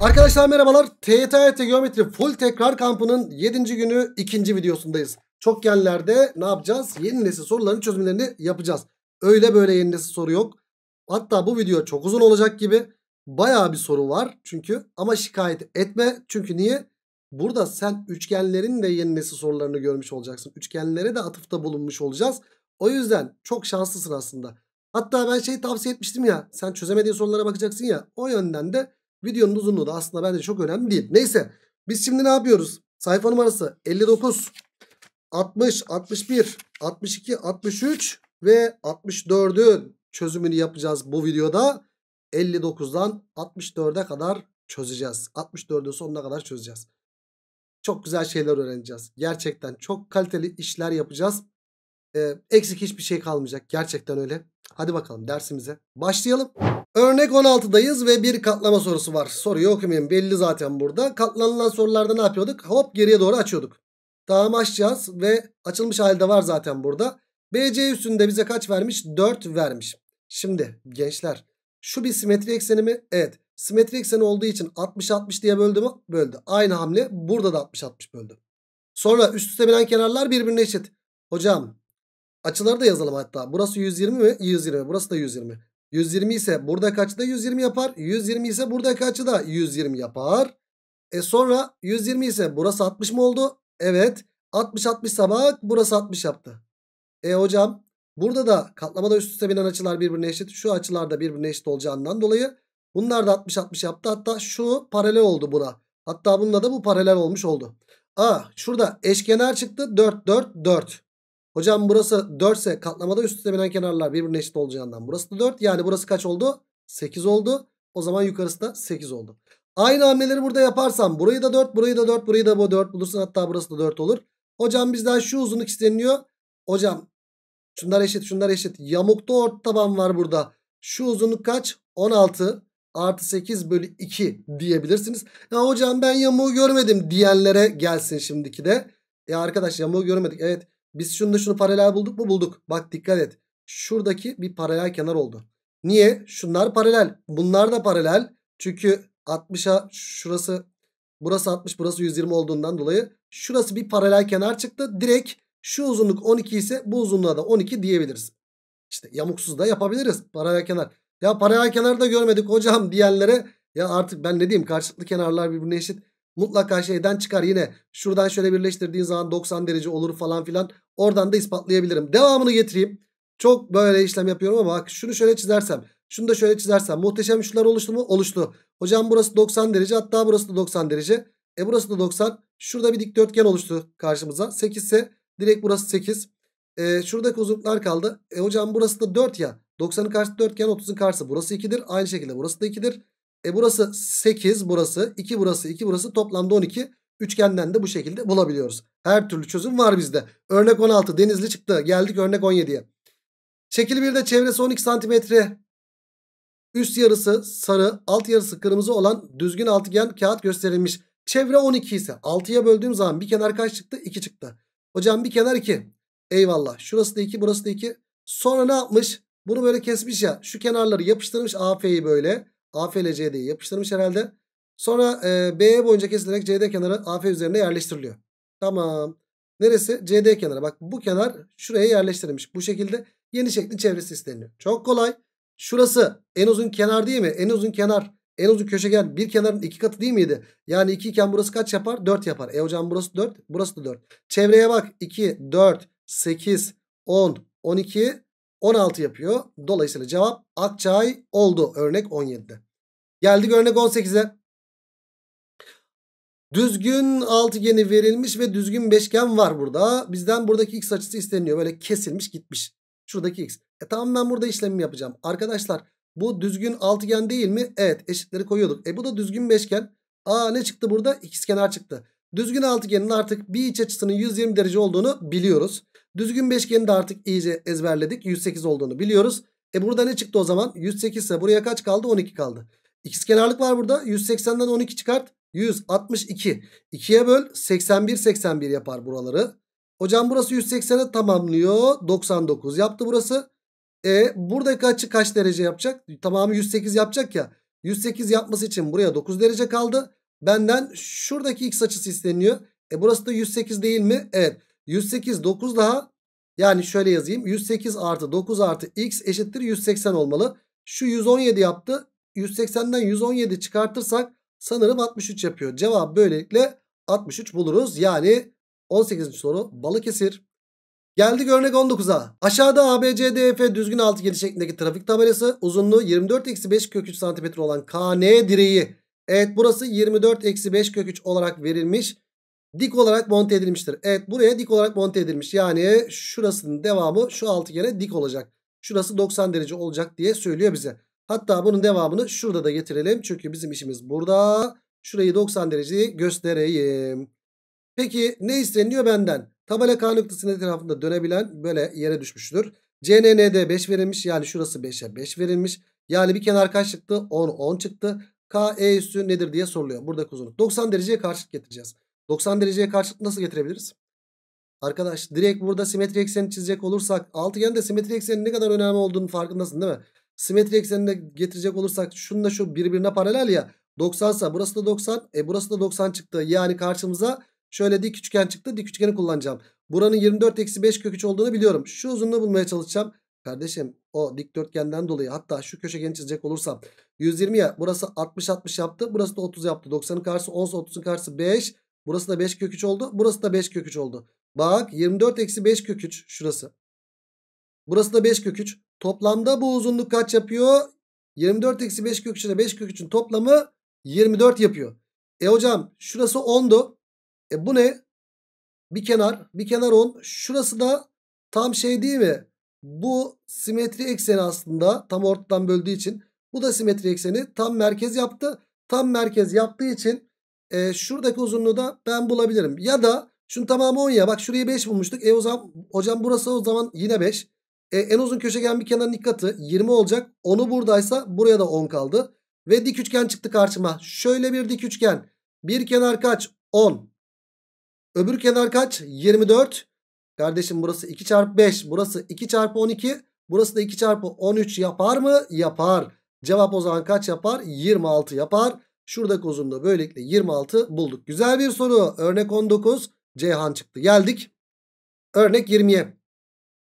Arkadaşlar merhabalar. TYT Geometri Full Tekrar Kampı'nın 7. günü 2. videosundayız. Çok Çokgenlerde ne yapacağız? Yeni nesil soruların çözümlerini yapacağız. Öyle böyle yeni nesil soru yok. Hatta bu video çok uzun olacak gibi. Bayağı bir soru var çünkü. Ama şikayet etme. Çünkü niye? Burada sen üçgenlerin de yeni nesil sorularını görmüş olacaksın. Üçgenlere de atıfta bulunmuş olacağız. O yüzden çok şanslısın aslında. Hatta ben şey tavsiye etmiştim ya. Sen çözemediğin sorulara bakacaksın ya. O yönden de Videonun uzunluğu da aslında bence çok önemli değil. Neyse biz şimdi ne yapıyoruz? Sayfa numarası 59, 60, 61, 62, 63 ve 64'ün çözümünü yapacağız bu videoda. 59'dan 64'e kadar çözeceğiz. 64'ün sonuna kadar çözeceğiz. Çok güzel şeyler öğreneceğiz. Gerçekten çok kaliteli işler yapacağız. Ee, eksik hiçbir şey kalmayacak. Gerçekten öyle. Hadi bakalım dersimize başlayalım. Örnek 16'dayız ve bir katlama sorusu var. Soruyu okumayayım belli zaten burada. Katlanılan sorularda ne yapıyorduk? Hop geriye doğru açıyorduk. Tamam açacağız ve açılmış halde var zaten burada. BC üstünde bize kaç vermiş? 4 vermiş. Şimdi gençler şu bir simetri ekseni mi? Evet. Simetri ekseni olduğu için 60-60 diye böldü mü? Böldü. Aynı hamle burada da 60-60 böldü. Sonra üst üste binen kenarlar birbirine eşit. Hocam açıları da yazalım hatta. Burası 120 mi? 120. Burası da 120. 120 ise burada buradaki da 120 yapar. 120 ise burada buradaki da 120 yapar. E sonra 120 ise burası 60 mı oldu? Evet. 60 60 sabah burası 60 yaptı. E hocam burada da katlamada üst üste binen açılar birbirine eşit. Şu açılar da birbirine eşit olacağından dolayı bunlar da 60 60 yaptı. Hatta şu paralel oldu buna. Hatta bununla da bu paralel olmuş oldu. A şurada eşkenar çıktı 4 4 4. Hocam burası 4 ise katlamada üst üste binen kenarlar birbirine eşit olacağından burası da 4. Yani burası kaç oldu? 8 oldu. O zaman yukarısı da 8 oldu. Aynı hamleleri burada yaparsam burayı da 4, burayı da 4, burayı da bu 4 bulursun. Hatta burası da 4 olur. Hocam bizden şu uzunluk isteniyor. Hocam şunlar eşit şunlar eşit. Yamukta orta taban var burada. Şu uzunluk kaç? 16 artı 8 bölü 2 diyebilirsiniz. Ya hocam ben yamuğu görmedim diyenlere gelsin şimdiki de. Ya arkadaş yamuğu görmedik. Evet biz şunu da şunu paralel bulduk mu? Bulduk. Bak dikkat et. Şuradaki bir paralel kenar oldu. Niye? Şunlar paralel. Bunlar da paralel. Çünkü 60'a şurası burası 60 burası 120 olduğundan dolayı şurası bir paralel kenar çıktı. Direkt şu uzunluk 12 ise bu uzunluğa da 12 diyebiliriz. İşte yamuksuz da yapabiliriz paralel kenar. Ya paralel kenar da görmedik hocam diyenlere ya artık ben ne diyeyim karşılıklı kenarlar birbirine eşit mutlaka şeyden çıkar. Yine şuradan şöyle birleştirdiğin zaman 90 derece olur falan filan. Oradan da ispatlayabilirim. Devamını getireyim. Çok böyle işlem yapıyorum ama bak şunu şöyle çizersem. Şunu da şöyle çizersem. Muhteşem şunlar oluştu mu? Oluştu. Hocam burası 90 derece. Hatta burası da 90 derece. E burası da 90. Şurada bir dikdörtgen oluştu karşımıza. 8 ise direkt burası 8. E, şuradaki uzunluklar kaldı. E hocam burası da 4 ya. 90'ın karşısı dörtgen 30'un karşısı burası 2'dir. Aynı şekilde burası da 2'dir. E burası 8 burası 2 burası 2 burası toplamda 12. Üçgenden de bu şekilde bulabiliyoruz. Her türlü çözüm var bizde. Örnek 16 denizli çıktı. Geldik örnek 17'ye. Şekil 1'de çevresi 12 santimetre. Üst yarısı sarı alt yarısı kırmızı olan düzgün altıgen kağıt gösterilmiş. Çevre 12 ise 6'ya böldüğüm zaman bir kenar kaç çıktı? 2 çıktı. Hocam bir kenar 2. Eyvallah. Şurası da 2 burası da 2. Sonra ne yapmış? Bunu böyle kesmiş ya. Şu kenarları yapıştırmış AF'yi böyle. AFLC'yi yapıştırmış herhalde. Sonra e, BE boyunca kesilerek CD kenarı AF üzerine yerleştiriliyor. Tamam. Neresi? CD kenarı. Bak bu kenar şuraya yerleştirilmiş. Bu şekilde yeni şeklin çevresi isteniyor. Çok kolay. Şurası en uzun kenar değil mi? En uzun kenar. En uzun köşegen bir kenarın iki katı değil miydi? Yani 2 iken burası kaç yapar? 4 yapar. E hocam burası 4. Burası da 4. Çevreye bak. 2, 4, 8, 10, 12, 16 yapıyor. Dolayısıyla cevap Akçay oldu. Örnek 17'de. Geldik örnek 18'e. Düzgün altıgeni verilmiş ve düzgün beşgen var burada. Bizden buradaki x açısı isteniyor. Böyle kesilmiş gitmiş. Şuradaki x. E tamam ben burada işlemimi yapacağım. Arkadaşlar bu düzgün altıgen değil mi? Evet eşitleri koyuyorduk. E bu da düzgün beşgen. Aa ne çıktı burada? kenar çıktı. Düzgün altıgenin artık bir iç açısının 120 derece olduğunu biliyoruz. Düzgün beşgeni de artık iyice ezberledik. 108 olduğunu biliyoruz. E burada ne çıktı o zaman? 108 ise buraya kaç kaldı? 12 kaldı. İkiz kenarlık var burada. 180'den 12 çıkart. 162. 2'ye böl. 81 81 yapar buraları. Hocam burası 180'e tamamlıyor. 99 yaptı burası. E buradaki açı kaç derece yapacak? Tamamı 108 yapacak ya. 108 yapması için buraya 9 derece kaldı. Benden şuradaki x açısı isteniyor. E burası da 108 değil mi? Evet. 108 9 daha. Yani şöyle yazayım. 108 artı 9 artı x eşittir 180 olmalı. Şu 117 yaptı. 180'den 117 çıkartırsak sanırım 63 yapıyor. Cevap böylelikle 63 buluruz. Yani 18. soru Balıkesir. Geldik örnek 19'a. Aşağıda ABCDF düzgün altıgeni şeklindeki trafik tabelası uzunluğu 24-5 kök 3 cm olan KN direği Evet burası 24 eksi 5 kök 3 olarak verilmiş. Dik olarak monte edilmiştir. Evet buraya dik olarak monte edilmiş. Yani şurasının devamı şu altıgene dik olacak. Şurası 90 derece olacak diye söylüyor bize. Hatta bunun devamını şurada da getirelim. Çünkü bizim işimiz burada. Şurayı 90 dereceyi göstereyim. Peki ne isteniyor benden? Tabela K noktasının etrafında dönebilen böyle yere düşmüştür. CNN'de 5 verilmiş. Yani şurası 5'e 5 verilmiş. Yani bir kenar kaç çıktı? 10, 10 çıktı. K E üssü nedir diye soruluyor. Buradaki uzunluk. 90 dereceye karşılık getireceğiz. 90 dereceye karşılık nasıl getirebiliriz? Arkadaş direkt burada simetri ekseni çizecek olursak altıgende simetri ekseni ne kadar önemli olduğunu farkındasın değil mi? Simetri eksenine getirecek olursak şununla şu birbirine paralel ya 90 sa burası da 90 e burası da 90 çıktı. Yani karşımıza şöyle dik üçgen çıktı dik üçgeni kullanacağım. Buranın 24 eksi 5 kök 3 olduğunu biliyorum. Şu uzunluğu bulmaya çalışacağım. Kardeşim o dikdörtgenden dolayı hatta şu köşegeni çizecek olursam 120 ya burası 60-60 yaptı. Burası da 30 yaptı. 90'ın karşısı 10 30'un karşısı 5. Burası da 5 kök 3 oldu. Burası da 5 kök 3 oldu. Bak 24 eksi 5 kök 3 şurası. Burası da 5 kök 3. Toplamda bu uzunluk kaç yapıyor? 24 eksi 5 kök 3 ile 5 kök 3'ün toplamı 24 yapıyor. E hocam şurası 10'du. E bu ne? Bir kenar. Bir kenar 10. Şurası da tam şey değil mi? Bu simetri ekseni aslında tam ortadan böldüğü için bu da simetri ekseni tam merkez yaptı. Tam merkez yaptığı için e, şuradaki uzunluğu da ben bulabilirim. Ya da şunun tamamı 10 ya. Bak şurayı 5 bulmuştuk. E o zaman hocam burası o zaman yine 5. E, en uzun köşegen bir kenarın ilk 20 olacak. 10'u buradaysa buraya da 10 kaldı. Ve dik üçgen çıktı karşıma. Şöyle bir dik üçgen. Bir kenar kaç? 10. Öbür kenar kaç? 24. Kardeşim burası 2 çarpı 5. Burası 2 çarpı 12. Burası da 2 çarpı 13 yapar mı? Yapar. Cevap o zaman kaç yapar? 26 yapar. Şuradaki uzunluğu böylelikle 26 bulduk. Güzel bir soru. Örnek 19. Ceyhan çıktı. Geldik. Örnek 20'ye.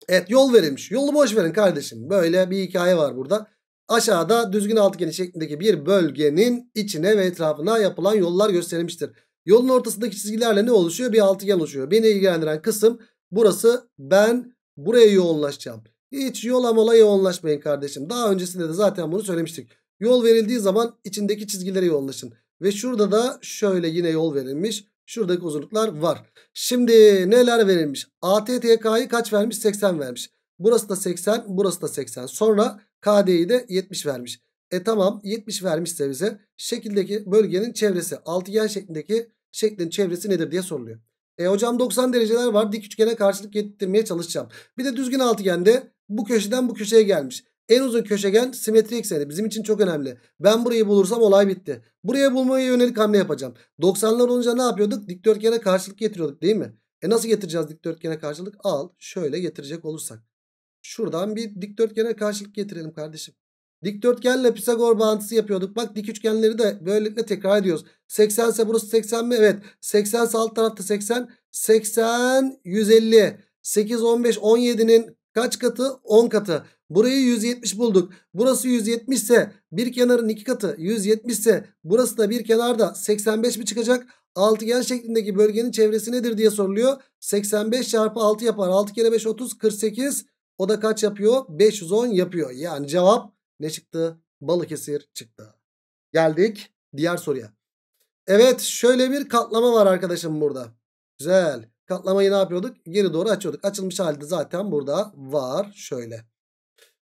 Evet yol verilmiş. Yolu boş verin kardeşim. Böyle bir hikaye var burada. Aşağıda düzgün altıgeni şeklindeki bir bölgenin içine ve etrafına yapılan yollar gösterilmiştir. Yolun ortasındaki çizgilerle ne oluşuyor? Bir altıgen oluşuyor. Beni ilgilendiren kısım Burası ben buraya yoğunlaşacağım. Hiç yola mola yoğunlaşmayın kardeşim. Daha öncesinde de zaten bunu söylemiştik. Yol verildiği zaman içindeki çizgilere yoğunlaşın. Ve şurada da şöyle yine yol verilmiş. Şuradaki uzunluklar var. Şimdi neler verilmiş? ATTK'yı kaç vermiş? 80 vermiş. Burası da 80, burası da 80. Sonra KD'yi de 70 vermiş. E tamam 70 vermişse bize şekildeki bölgenin çevresi altıgen şeklindeki şeklin çevresi nedir diye soruluyor. E hocam 90 dereceler var. Dik üçgene karşılık getirmeye çalışacağım. Bir de düzgün altıgende bu köşeden bu köşeye gelmiş. En uzun köşegen simetri ekseni bizim için çok önemli. Ben burayı bulursam olay bitti. Buraya bulmaya yönelik hamle yapacağım. 90'lar olunca ne yapıyorduk? Dikdörtgene karşılık getiriyorduk değil mi? E nasıl getireceğiz dikdörtgene karşılık? Al şöyle getirecek olursak. Şuradan bir dikdörtgene karşılık getirelim kardeşim. Dikdörtgenle Pisagor bağıntısı yapıyorduk. Bak dik üçgenleri de böylelikle tekrar ediyoruz. 80 ise burası 80 mi? Evet. 80 ise alt tarafta 80. 80, 150. 8, 15, 17'nin kaç katı? 10 katı. Burayı 170 bulduk. Burası 170 ise bir kenarın iki katı 170 ise burası da bir kenarda 85 mi çıkacak? Altıgen şeklindeki bölgenin çevresi nedir diye soruluyor. 85 çarpı 6 yapar. 6 kere 5 30 48. O da kaç yapıyor? 510 yapıyor. Yani cevap ne çıktı? Balıkesir çıktı. Geldik diğer soruya. Evet şöyle bir katlama var arkadaşım burada. Güzel. Katlamayı ne yapıyorduk? Geri doğru açıyorduk. Açılmış halde zaten burada var. Şöyle.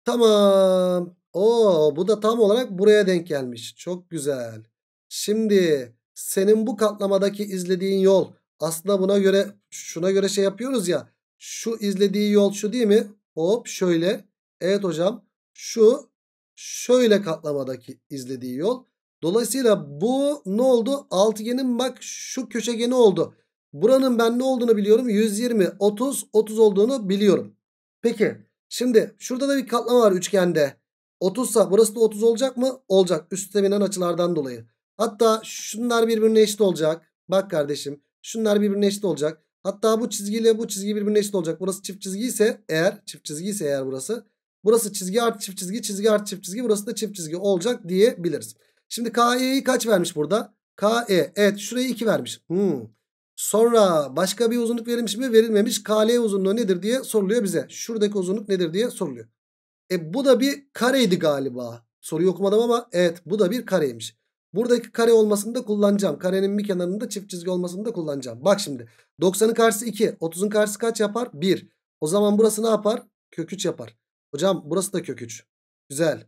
Tamam. Oo, bu da tam olarak buraya denk gelmiş. Çok güzel. Şimdi senin bu katlamadaki izlediğin yol aslında buna göre şuna göre şey yapıyoruz ya. Şu izlediği yol şu değil mi? Hop şöyle. Evet hocam. Şu şöyle katlamadaki izlediği yol. Dolayısıyla bu ne oldu? Altıgenin bak şu köşegeni oldu. Buranın ben ne olduğunu biliyorum. 120, 30, 30 olduğunu biliyorum. Peki şimdi şurada da bir katlama var üçgende. 30 sa burası da 30 olacak mı? Olacak. Üstte binen açılardan dolayı. Hatta şunlar birbirine eşit olacak. Bak kardeşim şunlar birbirine eşit olacak. Hatta bu çizgiyle bu çizgi birbirine eşit olacak. Burası çift çizgi ise eğer çift çizgi ise eğer burası Burası çizgi artı çift çizgi çizgi artı çift çizgi burası da çift çizgi olacak diyebiliriz. Şimdi KE'yi kaç vermiş burada? KE evet şurayı 2 vermiş. Hmm. Sonra başka bir uzunluk verilmiş mi verilmemiş KL uzunluğu nedir diye soruluyor bize. Şuradaki uzunluk nedir diye soruluyor. E bu da bir kareydi galiba. Soruyu okumadım ama evet bu da bir kareymiş. Buradaki kare olmasını da kullanacağım. Karenin bir kenarında çift çizgi olmasını da kullanacağım. Bak şimdi 90'ın karşısı 2. 30'un karşısı kaç yapar? 1. O zaman burası ne yapar? Kök 3 yapar. Hocam burası da kök 3. Güzel.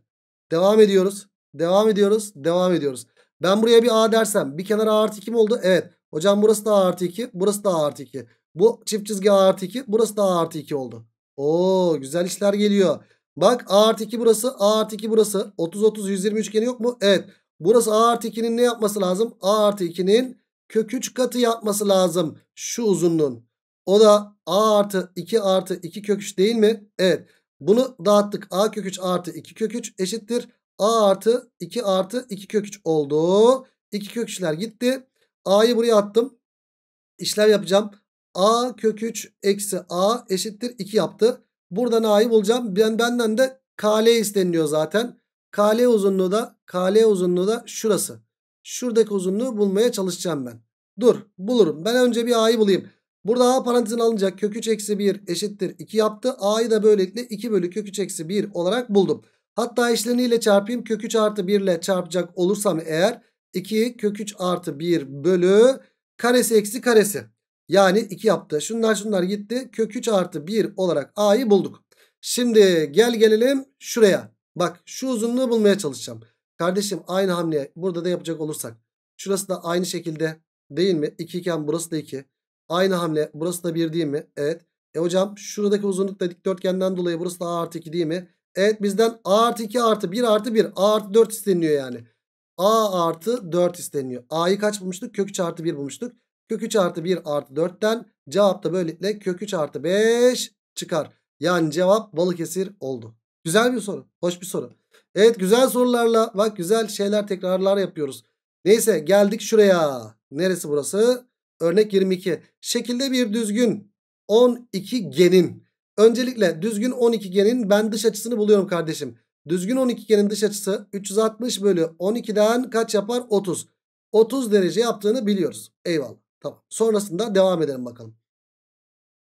Devam ediyoruz. Devam ediyoruz. Devam ediyoruz. Ben buraya bir A dersem bir kenar A artı 2 mi oldu? Evet. Hocam burası da A artı 2. Burası da A artı 2. Bu çift çizgi A artı 2. Burası da A artı 2 oldu. Oo güzel işler geliyor. Bak A artı 2 burası. A artı 2 burası. 30-30-120 üçgeni yok mu? Evet. Burası A artı 2'nin ne yapması lazım? A artı 2'nin kök 3 katı yapması lazım. Şu uzunluğun. O da A artı 2 artı 2 kök 3 değil mi? Evet. Bunu dağıttık. A kök 3 artı 2 kök 3 eşittir. A artı 2 artı 2 kök 3 oldu. 2 kök 3'ler gitti. A'yı buraya attım. İşlem yapacağım. A kök 3 eksi A eşittir 2 yaptı. Buradan A'yı bulacağım. Ben benden de KL isteniliyor zaten. KL uzunluğu da KL uzunluğu da şurası. Şuradaki uzunluğu bulmaya çalışacağım ben. Dur bulurum. Ben önce bir A'yı bulayım. Burada a parantezin alınacak kök 3 eksi 1 eşittir 2 yaptı. a'yı da böylelikle 2 bölü kök 3 eksi 1 olarak buldum. Hatta işleniyle çarpayım. Kök 3 artı 1 ile çarpacak olursam eğer 2 kök 3 artı 1 bölü karesi eksi karesi. Yani 2 yaptı. Şunlar şunlar gitti. Kök 3 artı 1 olarak a'yı bulduk. Şimdi gel gelelim şuraya. Bak şu uzunluğu bulmaya çalışacağım. Kardeşim aynı hamle burada da yapacak olursak. Şurası da aynı şekilde değil mi? 2 iken burası da 2. Aynı hamle. Burası da 1 değil mi? Evet. E hocam şuradaki uzunluk da dikdörtgenden dolayı burası da A artı 2 değil mi? Evet bizden A artı 2 artı 1 artı 1. A artı 4 isteniyor yani. A artı 4 isteniyor. A'yı kaç bulmuştuk? Kök 3 artı 1 bulmuştuk. Kök 3 artı 1 artı 4'ten cevap da böylelikle kök 3 artı 5 çıkar. Yani cevap Balıkesir oldu. Güzel bir soru. Hoş bir soru. Evet güzel sorularla bak güzel şeyler tekrarlar yapıyoruz. Neyse geldik şuraya. Neresi burası? Örnek 22. Şekilde bir düzgün 12 genin. Öncelikle düzgün 12 genin ben dış açısını buluyorum kardeşim. Düzgün 12 genin dış açısı 360 bölü 12'den kaç yapar? 30. 30 derece yaptığını biliyoruz. Eyvallah. Tamam. Sonrasında devam edelim bakalım.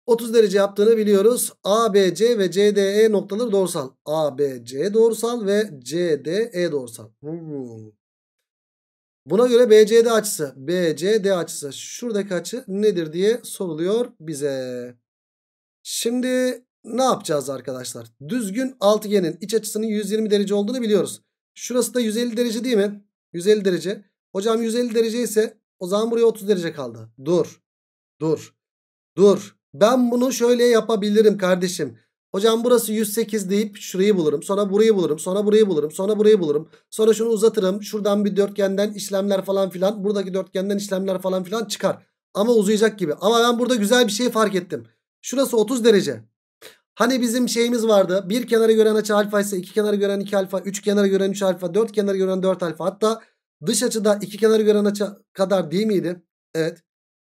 30 derece yaptığını biliyoruz. A, B, C ve C, D, E noktaları doğrusal. A, B, C doğrusal ve C, D, E doğrusal. Hmm. Buna göre BCD açısı. BCD açısı. Şuradaki açı nedir diye soruluyor bize. Şimdi ne yapacağız arkadaşlar? Düzgün altıgenin iç açısının 120 derece olduğunu biliyoruz. Şurası da 150 derece değil mi? 150 derece. Hocam 150 derece ise o zaman buraya 30 derece kaldı. Dur. Dur. Dur. Ben bunu şöyle yapabilirim kardeşim. Hocam burası 108 deyip şurayı bulurum. Sonra burayı bulurum. Sonra burayı bulurum. Sonra burayı bulurum. Sonra şunu uzatırım. Şuradan bir dörtgenden işlemler falan filan. Buradaki dörtgenden işlemler falan filan çıkar. Ama uzayacak gibi. Ama ben burada güzel bir şey fark ettim. Şurası 30 derece. Hani bizim şeyimiz vardı. Bir kenarı gören açı alfa ise iki kenarı gören iki alfa. Üç kenarı gören üç alfa. Dört kenarı gören dört alfa. Hatta dış açıda iki kenarı gören açı kadar değil miydi? Evet.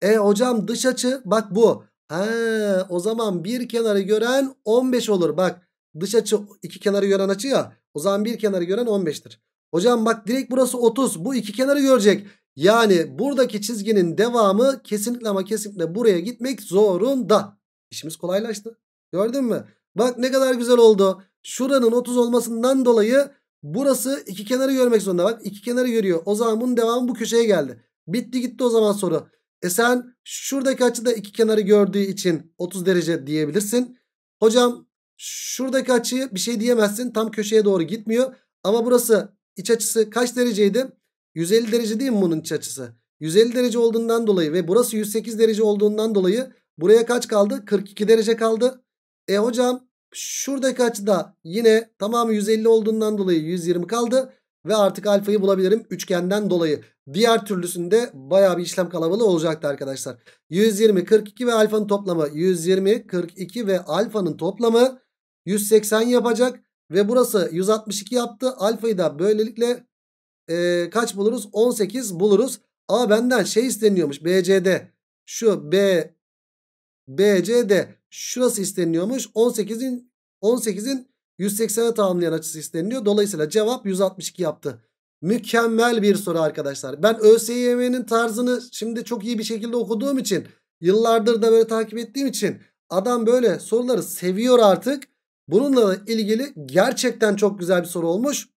E hocam dış açı bak bu. Ha, o zaman bir kenarı gören 15 olur. Bak dış açı iki kenarı gören açı ya. O zaman bir kenarı gören 15'tir. Hocam bak direkt burası 30. Bu iki kenarı görecek. Yani buradaki çizginin devamı kesinlikle ama kesinlikle buraya gitmek zorunda. İşimiz kolaylaştı. Gördün mü? Bak ne kadar güzel oldu. Şuranın 30 olmasından dolayı burası iki kenarı görmek zorunda. Bak iki kenarı görüyor. O zaman bunun devamı bu köşeye geldi. Bitti gitti o zaman soru. E sen şuradaki açıda iki kenarı gördüğü için 30 derece diyebilirsin. Hocam şuradaki açıyı bir şey diyemezsin. Tam köşeye doğru gitmiyor. Ama burası iç açısı kaç dereceydi? 150 derece değil mi bunun iç açısı? 150 derece olduğundan dolayı ve burası 108 derece olduğundan dolayı buraya kaç kaldı? 42 derece kaldı. E hocam şuradaki açıda yine tamamı 150 olduğundan dolayı 120 kaldı. Ve artık alfayı bulabilirim üçgenden dolayı. Diğer türlüsünde baya bir işlem kalabalığı olacaktı arkadaşlar. 120, 42 ve alfanın toplamı. 120, 42 ve alfanın toplamı 180 yapacak. Ve burası 162 yaptı. Alfayı da böylelikle e, kaç buluruz? 18 buluruz. Ama benden şey isteniyormuş BCD. Şu B BCD şurası isteniyormuş. 18'in 18'in 180'e tamamlayan açısı isteniliyor. Dolayısıyla cevap 162 yaptı. Mükemmel bir soru arkadaşlar. Ben ÖSYM'nin tarzını şimdi çok iyi bir şekilde okuduğum için yıllardır da böyle takip ettiğim için adam böyle soruları seviyor artık. Bununla ilgili gerçekten çok güzel bir soru olmuş.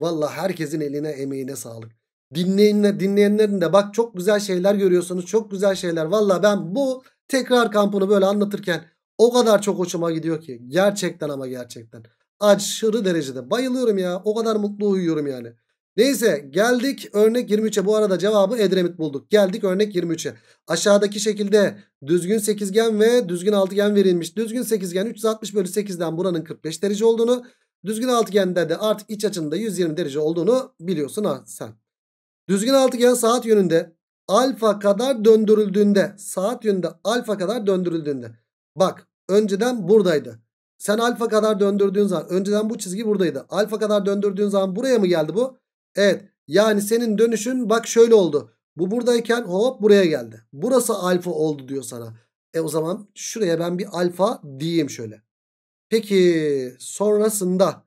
Valla herkesin eline emeğine sağlık. Dinleyenler, dinleyenlerin de bak çok güzel şeyler görüyorsunuz. Çok güzel şeyler. Valla ben bu tekrar kampını böyle anlatırken o kadar çok hoşuma gidiyor ki. Gerçekten ama gerçekten. Aşırı derecede. Bayılıyorum ya. O kadar mutlu uyuyorum yani. Neyse geldik örnek 23'e. Bu arada cevabı Edremit bulduk. Geldik örnek 23'e. Aşağıdaki şekilde düzgün sekizgen ve düzgün altıgen verilmiş. Düzgün sekizgen 360 bölü 8'den buranın 45 derece olduğunu. Düzgün altıgende de artı iç açında 120 derece olduğunu biliyorsun ha sen. Düzgün altıgen saat yönünde alfa kadar döndürüldüğünde saat yönünde alfa kadar döndürüldüğünde. Bak önceden buradaydı. Sen alfa kadar döndürdüğün zaman önceden bu çizgi buradaydı. Alfa kadar döndürdüğün zaman buraya mı geldi bu? Evet. Yani senin dönüşün bak şöyle oldu. Bu buradayken hop buraya geldi. Burası alfa oldu diyor sana. E o zaman şuraya ben bir alfa diyeyim şöyle. Peki sonrasında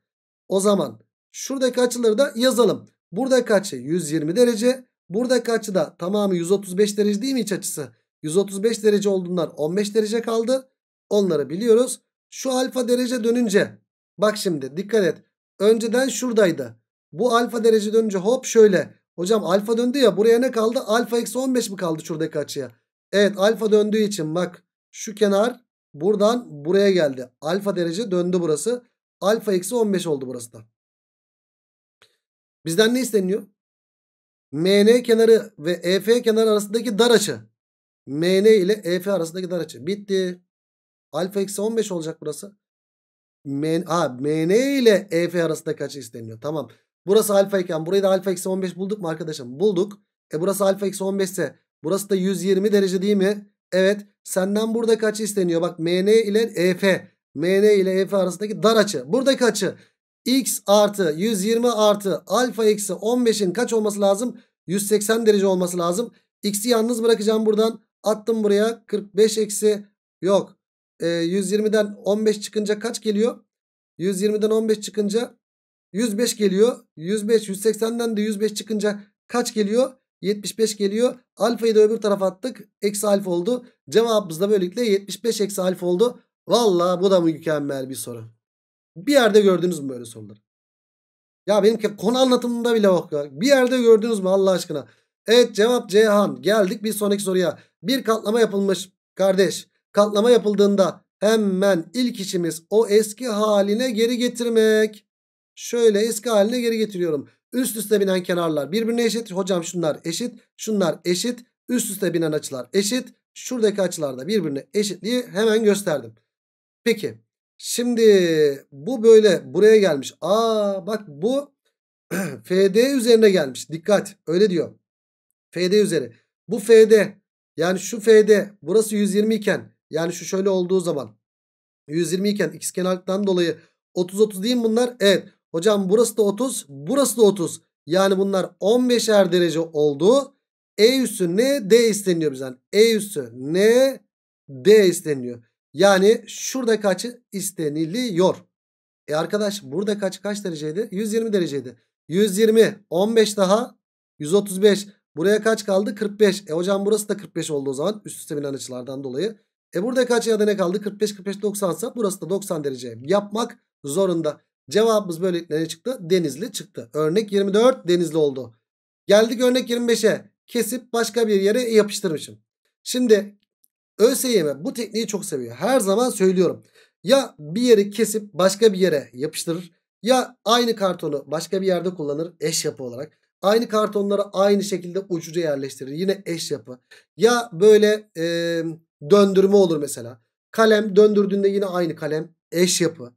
o zaman şuradaki açıları da yazalım. Buradaki açı 120 derece. Buradaki açı da tamamı 135 derece değil mi iç açısı? 135 derece olduğundan 15 derece kaldı. Onları biliyoruz. Şu alfa derece dönünce bak şimdi dikkat et. Önceden şuradaydı. Bu alfa derece dönünce hop şöyle. Hocam alfa döndü ya buraya ne kaldı? Alfa eksi 15 mi kaldı şuradaki açıya? Evet alfa döndüğü için bak şu kenar buradan buraya geldi. Alfa derece döndü burası. Alfa eksi 15 oldu burası da. Bizden ne isteniyor? MN kenarı ve EF kenarı arasındaki dar açı. MN ile EF arasındaki dar açı. Bitti. Alfa eksi 15 olacak burası. M, a, MN ile EF arasında kaç isteniyor? Tamam. Burası alfa iken burayı da alfa eksi 15 bulduk mu arkadaşım? Bulduk. E burası alfa eksi 15 ise burası da 120 derece değil mi? Evet. Senden burada kaç isteniyor? Bak MN ile EF. MN ile EF arasındaki dar açı. Buradaki açı x artı 120 artı alfa eksi 15'in kaç olması lazım? 180 derece olması lazım. X'i yalnız bırakacağım buradan. Attım buraya 45 eksi yok e, 120'den 15 çıkınca kaç geliyor? 120'den 15 çıkınca 105 geliyor. 105 180'den de 105 çıkınca kaç geliyor? 75 geliyor. Alfayı da öbür tarafa attık. Eksi alfa oldu. Cevabımız da böylelikle 75 eksi alfa oldu. Valla bu da mükemmel bir soru. Bir yerde gördünüz mü böyle soruları? Ya benim konu anlatımında bile yok. Ya. Bir yerde gördünüz mü Allah aşkına? Evet cevap Ceyhan. Geldik bir sonraki soruya. Bir katlama yapılmış kardeş. Katlama yapıldığında hemen ilk işimiz o eski haline geri getirmek. Şöyle eski haline geri getiriyorum. Üst üste binen kenarlar birbirine eşit. Hocam şunlar eşit. Şunlar eşit. Üst üste binen açılar eşit. Şuradaki açılarda birbirine eşitliği hemen gösterdim. Peki şimdi bu böyle buraya gelmiş. Aa bak bu FD üzerine gelmiş. Dikkat öyle diyor. FD üzeri. Bu FD yani şu FD burası 120 iken yani şu şöyle olduğu zaman 120 iken x kenarlıktan dolayı 30 30 değil mi bunlar? Evet. Hocam burası da 30, burası da 30. Yani bunlar 15'er derece oldu. E üssü ne d isteniyor bizden. E üssü ne d isteniyor. Yani şurada kaçı isteniliyor. E arkadaş burada kaç kaç dereceydi? 120 dereceydi. 120 15 daha 135. Buraya kaç kaldı? 45. E hocam burası da 45 oldu o zaman üst üste binen açılardan dolayı. E burada kaç ya ne kaldı? 45 45 90 ise burası da 90 derece yapmak zorunda. Cevabımız böylelikle ne çıktı? Denizli çıktı. Örnek 24 denizli oldu. Geldik örnek 25'e. Kesip başka bir yere yapıştırmışım. Şimdi ÖSYM bu tekniği çok seviyor. Her zaman söylüyorum. Ya bir yeri kesip başka bir yere yapıştırır. Ya aynı kartonu başka bir yerde kullanır eş yapı olarak. Aynı kartonları aynı şekilde ucuca yerleştirir. Yine eş yapı. Ya böyle e, döndürme olur mesela. Kalem döndürdüğünde yine aynı kalem eş yapı.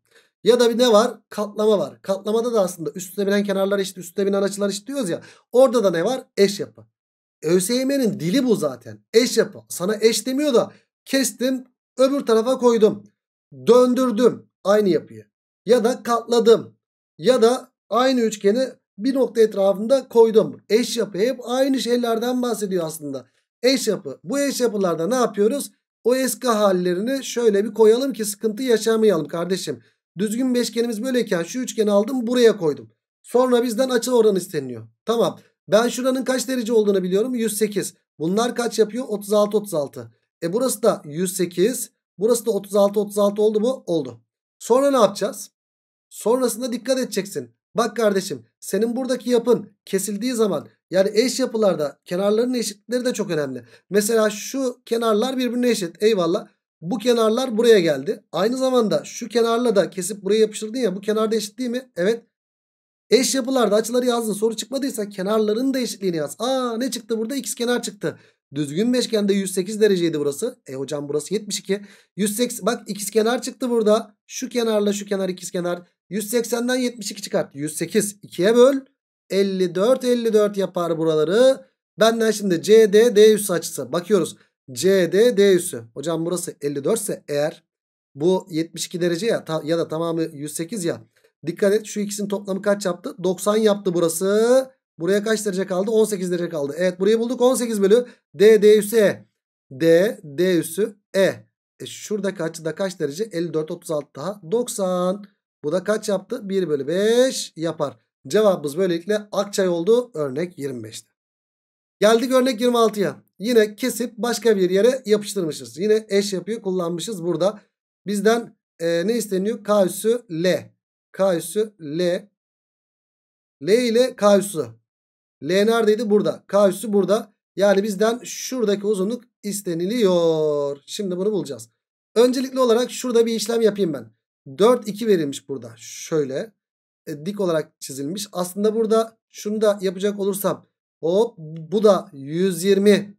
Ya da bir ne var? Katlama var. Katlamada da aslında üstüne binen kenarlar eşit, üstüne binen açılar eşit diyoruz ya. Orada da ne var? Eş yapı. ÖSYM'nin dili bu zaten. Eş yapı. Sana eş demiyor da kestim, öbür tarafa koydum. Döndürdüm aynı yapıyı. Ya da katladım. Ya da aynı üçgeni bir nokta etrafında koydum. Eş yapı hep aynı şeylerden bahsediyor aslında. Eş yapı. Bu eş yapılarda ne yapıyoruz? O eski hallerini şöyle bir koyalım ki sıkıntı yaşamayalım kardeşim. Düzgün beşgenimiz böyleyken şu üçgeni aldım buraya koydum. Sonra bizden açı oranı isteniyor. Tamam. Ben şuranın kaç derece olduğunu biliyorum. 108. Bunlar kaç yapıyor? 36 36. E burası da 108. Burası da 36 36 oldu mu? Oldu. Sonra ne yapacağız? Sonrasında dikkat edeceksin. Bak kardeşim senin buradaki yapın kesildiği zaman yani eş yapılarda kenarların eşitleri de çok önemli. Mesela şu kenarlar birbirine eşit eyvallah. Bu kenarlar buraya geldi. Aynı zamanda şu kenarla da kesip buraya yapıştırdın ya bu kenarda eşit değil mi? Evet. Eş yapılarda açıları yazdın soru çıkmadıysa kenarların da eşitliğini yaz. Aa ne çıktı burada? X kenar çıktı. Düzgün beşgende 108 dereceydi burası. E hocam burası 72. 108 bak ikiz kenar çıktı burada. Şu kenarla şu kenar ikiz kenar. 180'den 72 çıkarttı. 108 2'ye böl. 54 54 yapar buraları. Benden şimdi CD D üssü açısı. Bakıyoruz. CD D üssü. Hocam burası 54 ise eğer bu 72 derece ya ya da tamamı 108 ya. Dikkat et şu ikisinin toplamı kaç yaptı? 90 yaptı burası. Buraya kaç derece kaldı? 18 derece kaldı. Evet burayı bulduk. 18 bölü D D üssü E. D D üssü E. E şuradaki açıda kaç derece? 54 36 daha 90. Bu da kaç yaptı? 1 bölü 5 yapar. Cevabımız böylelikle Akçay oldu. Örnek 25'te. Geldik örnek 26'ya. Yine kesip başka bir yere yapıştırmışız. Yine eş yapıyı kullanmışız burada. Bizden e, ne isteniyor? K üssü L. K üssü L. L ile K üssü. L neredeydi? Burada. K üssü burada. Yani bizden şuradaki uzunluk isteniliyor. Şimdi bunu bulacağız. Öncelikli olarak şurada bir işlem yapayım ben. 4 2 verilmiş burada. Şöyle e, dik olarak çizilmiş. Aslında burada şunu da yapacak olursam hop bu da 120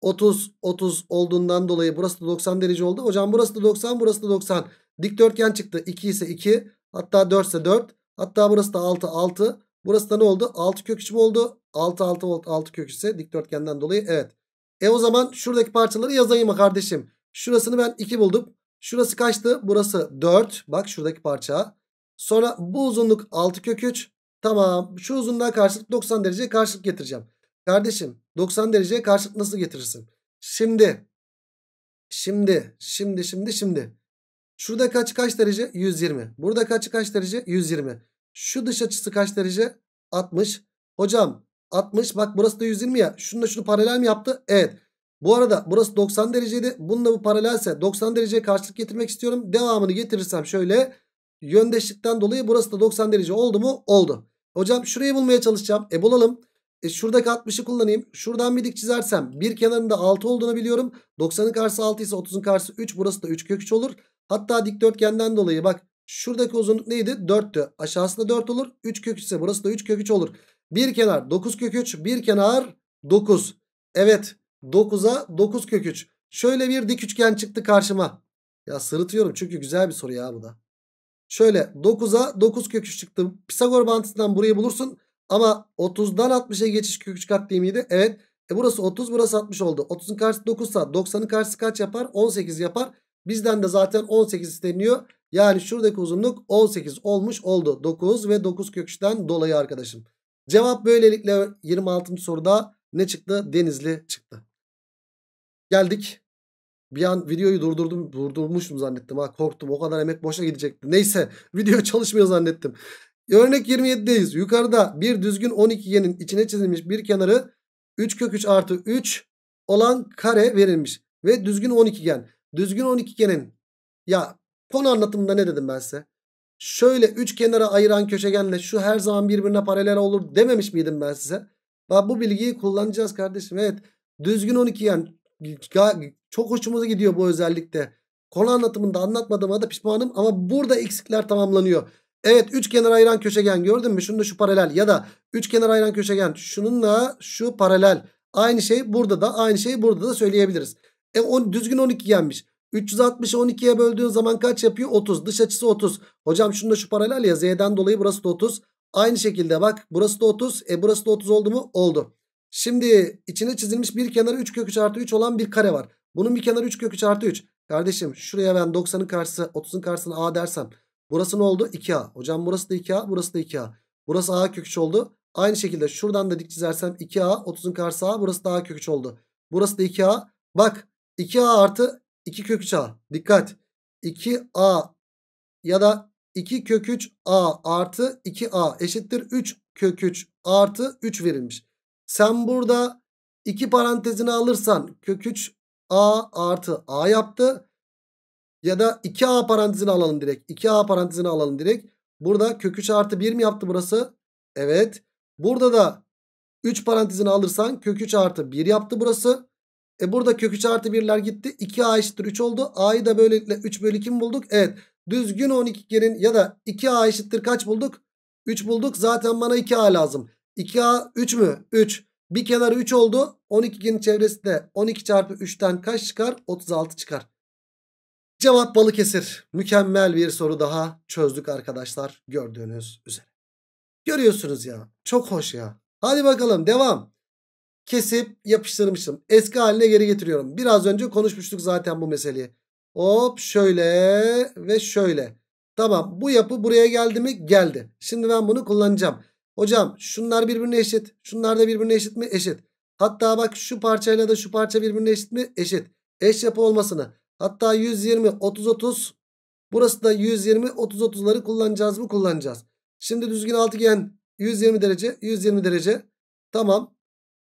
30 30 olduğundan dolayı burası da 90 derece oldu. Hocam burası da 90 burası da 90. Dikdörtgen çıktı. 2 ise 2 hatta 4 ise 4 hatta burası da 6 6. Burası da ne oldu? 6 kök mü oldu? 6 6 volt 6 kök ise dikdörtgenden dolayı evet. E o zaman şuradaki parçaları yazayım mı kardeşim. Şurasını ben 2 buldum. Şurası kaçtı? Burası 4. Bak şuradaki parça. Sonra bu uzunluk 6 kök 3. Tamam. Şu uzunluğa karşılık 90 dereceye karşılık getireceğim. Kardeşim 90 dereceye karşılık nasıl getirirsin? Şimdi. Şimdi. Şimdi. Şimdi. Şimdi. Şurada kaç kaç derece? 120. Burada kaç kaç derece? 120. Şu dış açısı kaç derece? 60. Hocam 60. Bak burası da 120 ya. şunu da şunu paralel mi yaptı? Evet. Bu arada burası 90 dereceydi. Bununla bu paralelse 90 dereceye karşılık getirmek istiyorum. Devamını getirirsem şöyle yöndeşlikten dolayı burası da 90 derece oldu mu? Oldu. Hocam şurayı bulmaya çalışacağım. E bulalım. E şuradaki 60'ı kullanayım. Şuradan bir dik çizersem bir kenarında 6 olduğunu biliyorum. 90'ın karşısı 6 ise 30'un karşısı 3. Burası da 3 kök 3 olur. Hatta dikdörtgenden dolayı bak şuradaki uzunluk neydi? 4'tü. Aşağısında 4 olur. 3 kök 3 ise burası da 3 kök 3 olur. Bir kenar 9 kök 3. Bir kenar 9. Evet. 9'a 9 kök 3. Şöyle bir dik üçgen çıktı karşıma. Ya sırıtıyorum çünkü güzel bir soru ya bu da. Şöyle 9'a 9 kök 3 çıktı. Pisagor bantısından burayı bulursun. Ama 30'dan 60'a geçiş kök 3 kat değil miydi? Evet. E burası 30 burası 60 oldu. 30'un karşısı 9 ise 90'ın karşısı kaç yapar? 18 yapar. Bizden de zaten 18 isteniyor. Yani şuradaki uzunluk 18 olmuş oldu. 9 ve 9 kök köküçten dolayı arkadaşım. Cevap böylelikle 26. soruda ne çıktı? Denizli çıktı. Geldik. Bir an videoyu durdurdum, durdurmuştum zannettim ha. Korktum. O kadar emek boşa gidecekti. Neyse, video çalışmıyor zannettim. Örnek 27'deyiz. Yukarıda bir düzgün 12'yenin içine çizilmiş bir kenarı 3 kök 3 artı 3 olan kare verilmiş. Ve düzgün 12 gen. Düzgün 12 genin ya konu anlatımında ne dedim ben size? Şöyle 3 kenara ayıran köşegenle şu her zaman birbirine paralel olur dememiş miydim ben size? Bak bu bilgiyi kullanacağız kardeşim. Evet düzgün 12 yani çok hoşumuza gidiyor bu özellikte. Konu anlatımında anlatmadığıma da pişmanım ama burada eksikler tamamlanıyor. Evet üç kenar ayıran köşegen gördün mü? Şunu da şu paralel ya da üç kenar ayıran köşegen şununla şu paralel. Aynı şey burada da aynı şey burada da söyleyebiliriz. E on, düzgün 12 yenmiş. 360'ı 12'ye böldüğün zaman kaç yapıyor? 30. Dış açısı 30. Hocam şunu da şu paralel ya z'den dolayı burası da 30. Aynı şekilde bak burası da 30. E burası da 30 oldu mu? Oldu. Şimdi içine çizilmiş bir kenarı 3 kök 3 artı 3 olan bir kare var. Bunun bir kenarı 3 kök 3 artı 3. Kardeşim şuraya ben 90'ın karşısı 30'un karşısına A dersem. Burası ne oldu? 2A. Hocam burası da 2A. Burası da 2A. Burası A kök 3 oldu. Aynı şekilde şuradan da dik çizersem 2A 30'un karşısı A. Burası da A kök 3 oldu. Burası da 2A. Bak 2A artı 2 kök 3A. Dikkat. 2A ya da 2 kök 3 a artı 2a eşittir 3 kök 3 artı 3 verilmiş. Sen burada 2 parantezini alırsan kök 3 a artı a yaptı. Ya da 2a parantezini alalım direkt. 2a parantezini alalım direkt. Burada kök 3 artı 1 mi yaptı burası? Evet. Burada da 3 parantezini alırsan kök 3 artı 1 yaptı burası. E burada kök 3 artı 1'ler gitti. 2a eşittir 3 oldu. a'yı da böylelikle 3 bölü 2 mi bulduk? Evet. Düzgün 12 kerin ya da 2A eşittir kaç bulduk? 3 bulduk. Zaten bana 2A lazım. 2A 3 mü? 3. Bir kenarı 3 oldu. 12 kerin çevresi de 12 çarpı 3'ten kaç çıkar? 36 çıkar. Cevap Balıkesir. Mükemmel bir soru daha çözdük arkadaşlar. Gördüğünüz üzere. Görüyorsunuz ya. Çok hoş ya. Hadi bakalım devam. Kesip yapıştırmışım. Eski haline geri getiriyorum. Biraz önce konuşmuştuk zaten bu meseleyi. Hop şöyle ve şöyle. Tamam bu yapı buraya geldi mi? Geldi. Şimdi ben bunu kullanacağım. Hocam şunlar birbirine eşit. Şunlar da birbirine eşit mi? Eşit. Hatta bak şu parçayla da şu parça birbirine eşit mi? Eşit. Eş yapı olmasını. Hatta 120 30 30. Burası da 120 30 30'ları kullanacağız mı? Kullanacağız. Şimdi düzgün altıgen 120 derece 120 derece. Tamam.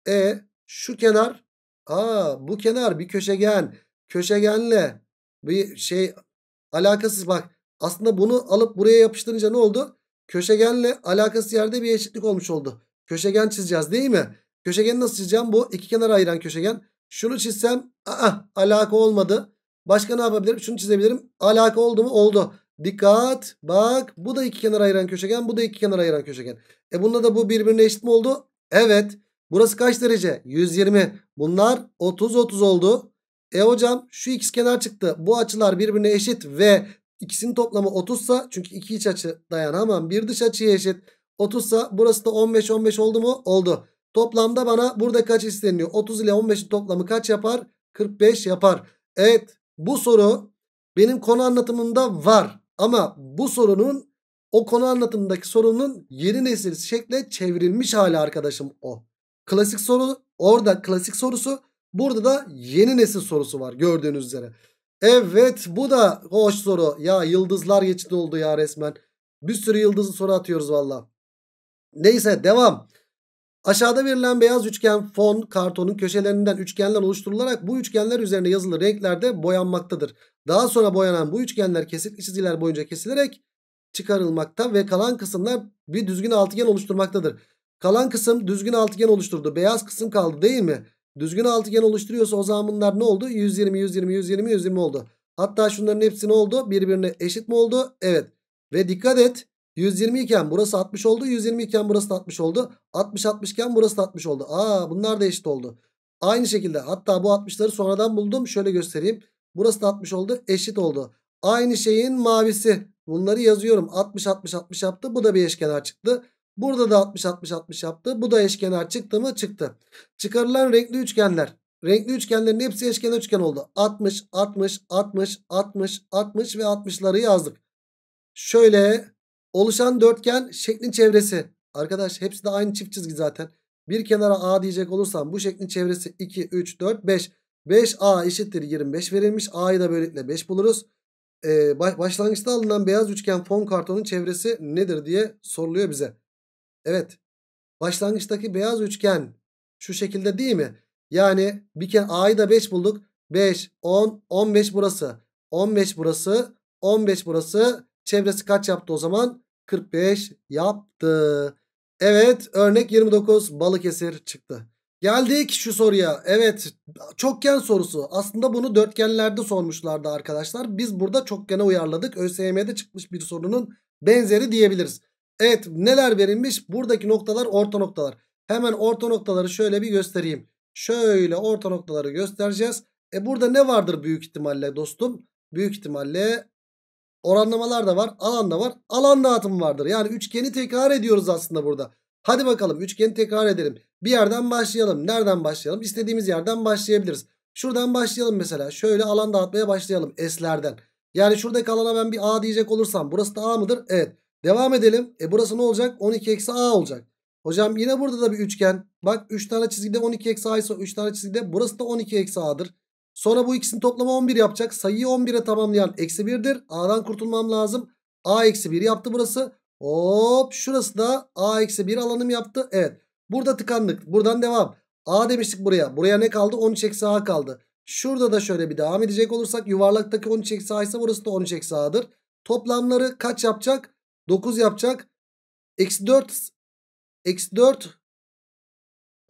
E şu kenar. Aa bu kenar bir köşegen. Köşegenle bir şey alakasız bak. Aslında bunu alıp buraya yapıştırınca ne oldu? Köşegenle alakasız yerde bir eşitlik olmuş oldu. Köşegen çizeceğiz değil mi? Köşegeni nasıl çizeceğim? Bu iki kenar ayıran köşegen. Şunu çizsem aa, alaka olmadı. Başka ne yapabilirim? Şunu çizebilirim. Alaka oldu mu? Oldu. Dikkat. Bak bu da iki kenar ayıran köşegen. Bu da iki kenar ayıran köşegen. E bunda da bu birbirine eşit mi oldu? Evet. Burası kaç derece? 120. Bunlar 30-30 oldu. E hocam şu x kenar çıktı. Bu açılar birbirine eşit ve ikisinin toplamı 30 sa çünkü iki iç açı dayan dayanamam. Bir dış açıya eşit. 30 sa burası da 15 15 oldu mu? Oldu. Toplamda bana burada kaç isteniyor? 30 ile 15'in toplamı kaç yapar? 45 yapar. Evet bu soru benim konu anlatımımda var. Ama bu sorunun o konu anlatımındaki sorunun yeni nesil şekle çevrilmiş hali arkadaşım o. Klasik soru orada klasik sorusu Burada da yeni nesil sorusu var gördüğünüz üzere. Evet bu da hoş soru. Ya yıldızlar geçti oldu ya resmen. Bir sürü yıldızlı soru atıyoruz valla. Neyse devam. Aşağıda verilen beyaz üçgen fon kartonun köşelerinden üçgenler oluşturularak bu üçgenler üzerine yazılı renklerde boyanmaktadır. Daha sonra boyanan bu üçgenler kesitli çizgiler boyunca kesilerek çıkarılmakta ve kalan kısımlar bir düzgün altıgen oluşturmaktadır. Kalan kısım düzgün altıgen oluşturdu. Beyaz kısım kaldı değil mi? Düzgün altıgen oluşturuyorsa o zaman bunlar ne oldu? 120, 120, 120, 120 oldu. Hatta şunların hepsi ne oldu? Birbirine eşit mi oldu? Evet. Ve dikkat et. 120 iken burası 60 oldu. 120 iken burası 60 oldu. 60 60 iken burası 60 oldu. Aa bunlar da eşit oldu. Aynı şekilde hatta bu 60'ları sonradan buldum. Şöyle göstereyim. Burası da 60 oldu. Eşit oldu. Aynı şeyin mavisi. Bunları yazıyorum. 60 60 60 yaptı. Bu da bir eşkenar çıktı. Burada da 60-60-60 yaptı. Bu da eşkenar çıktı mı? Çıktı. Çıkarılan renkli üçgenler. Renkli üçgenlerin hepsi eşkenar üçgen oldu. 60, 60, 60, 60, 60 ve 60'ları yazdık. Şöyle oluşan dörtgen şeklin çevresi. Arkadaş hepsi de aynı çift çizgi zaten. Bir kenara A diyecek olursam bu şeklin çevresi 2, 3, 4, 5. 5A eşittir 25 verilmiş. A'yı da böylelikle 5 buluruz. Ee, başlangıçta alınan beyaz üçgen fon kartonun çevresi nedir diye soruluyor bize. Evet. Başlangıçtaki beyaz üçgen şu şekilde değil mi? Yani bir kere A'yı da 5 bulduk. 5, 10, 15 burası. 15 burası, 15 burası. Çevresi kaç yaptı o zaman? 45 yaptı. Evet örnek 29 Balıkesir çıktı. Geldik şu soruya. Evet çokgen sorusu. Aslında bunu dörtgenlerde sormuşlardı arkadaşlar. Biz burada çokgene uyarladık. ÖSYM'de çıkmış bir sorunun benzeri diyebiliriz. Evet neler verilmiş? Buradaki noktalar orta noktalar. Hemen orta noktaları şöyle bir göstereyim. Şöyle orta noktaları göstereceğiz. E burada ne vardır büyük ihtimalle dostum? Büyük ihtimalle oranlamalar da var. Alan da var. Alan dağıtım vardır. Yani üçgeni tekrar ediyoruz aslında burada. Hadi bakalım üçgeni tekrar edelim. Bir yerden başlayalım. Nereden başlayalım? İstediğimiz yerden başlayabiliriz. Şuradan başlayalım mesela. Şöyle alan dağıtmaya başlayalım S'lerden. Yani şuradaki alana ben bir A diyecek olursam burası da A mıdır? Evet. Devam edelim. E burası ne olacak? 12 eksi a olacak. Hocam yine burada da bir üçgen. Bak 3 tane çizgide 12 eksi a ise 3 tane çizgide burası da 12 eksi a'dır. Sonra bu ikisinin toplamı 11 yapacak. Sayıyı 11'e tamamlayan eksi 1'dir. A'dan kurtulmam lazım. A eksi 1 yaptı burası. Hop şurası da A eksi 1 alanım yaptı. Evet. Burada tıkandık. Buradan devam. A demiştik buraya. Buraya ne kaldı? 13 eksi A kaldı. Şurada da şöyle bir devam edecek olursak yuvarlaktaki 13 eksi A ise burası da 13 eksi A'dır. Toplamları kaç yapacak? 9 yapacak. Eksi 4 eksi 4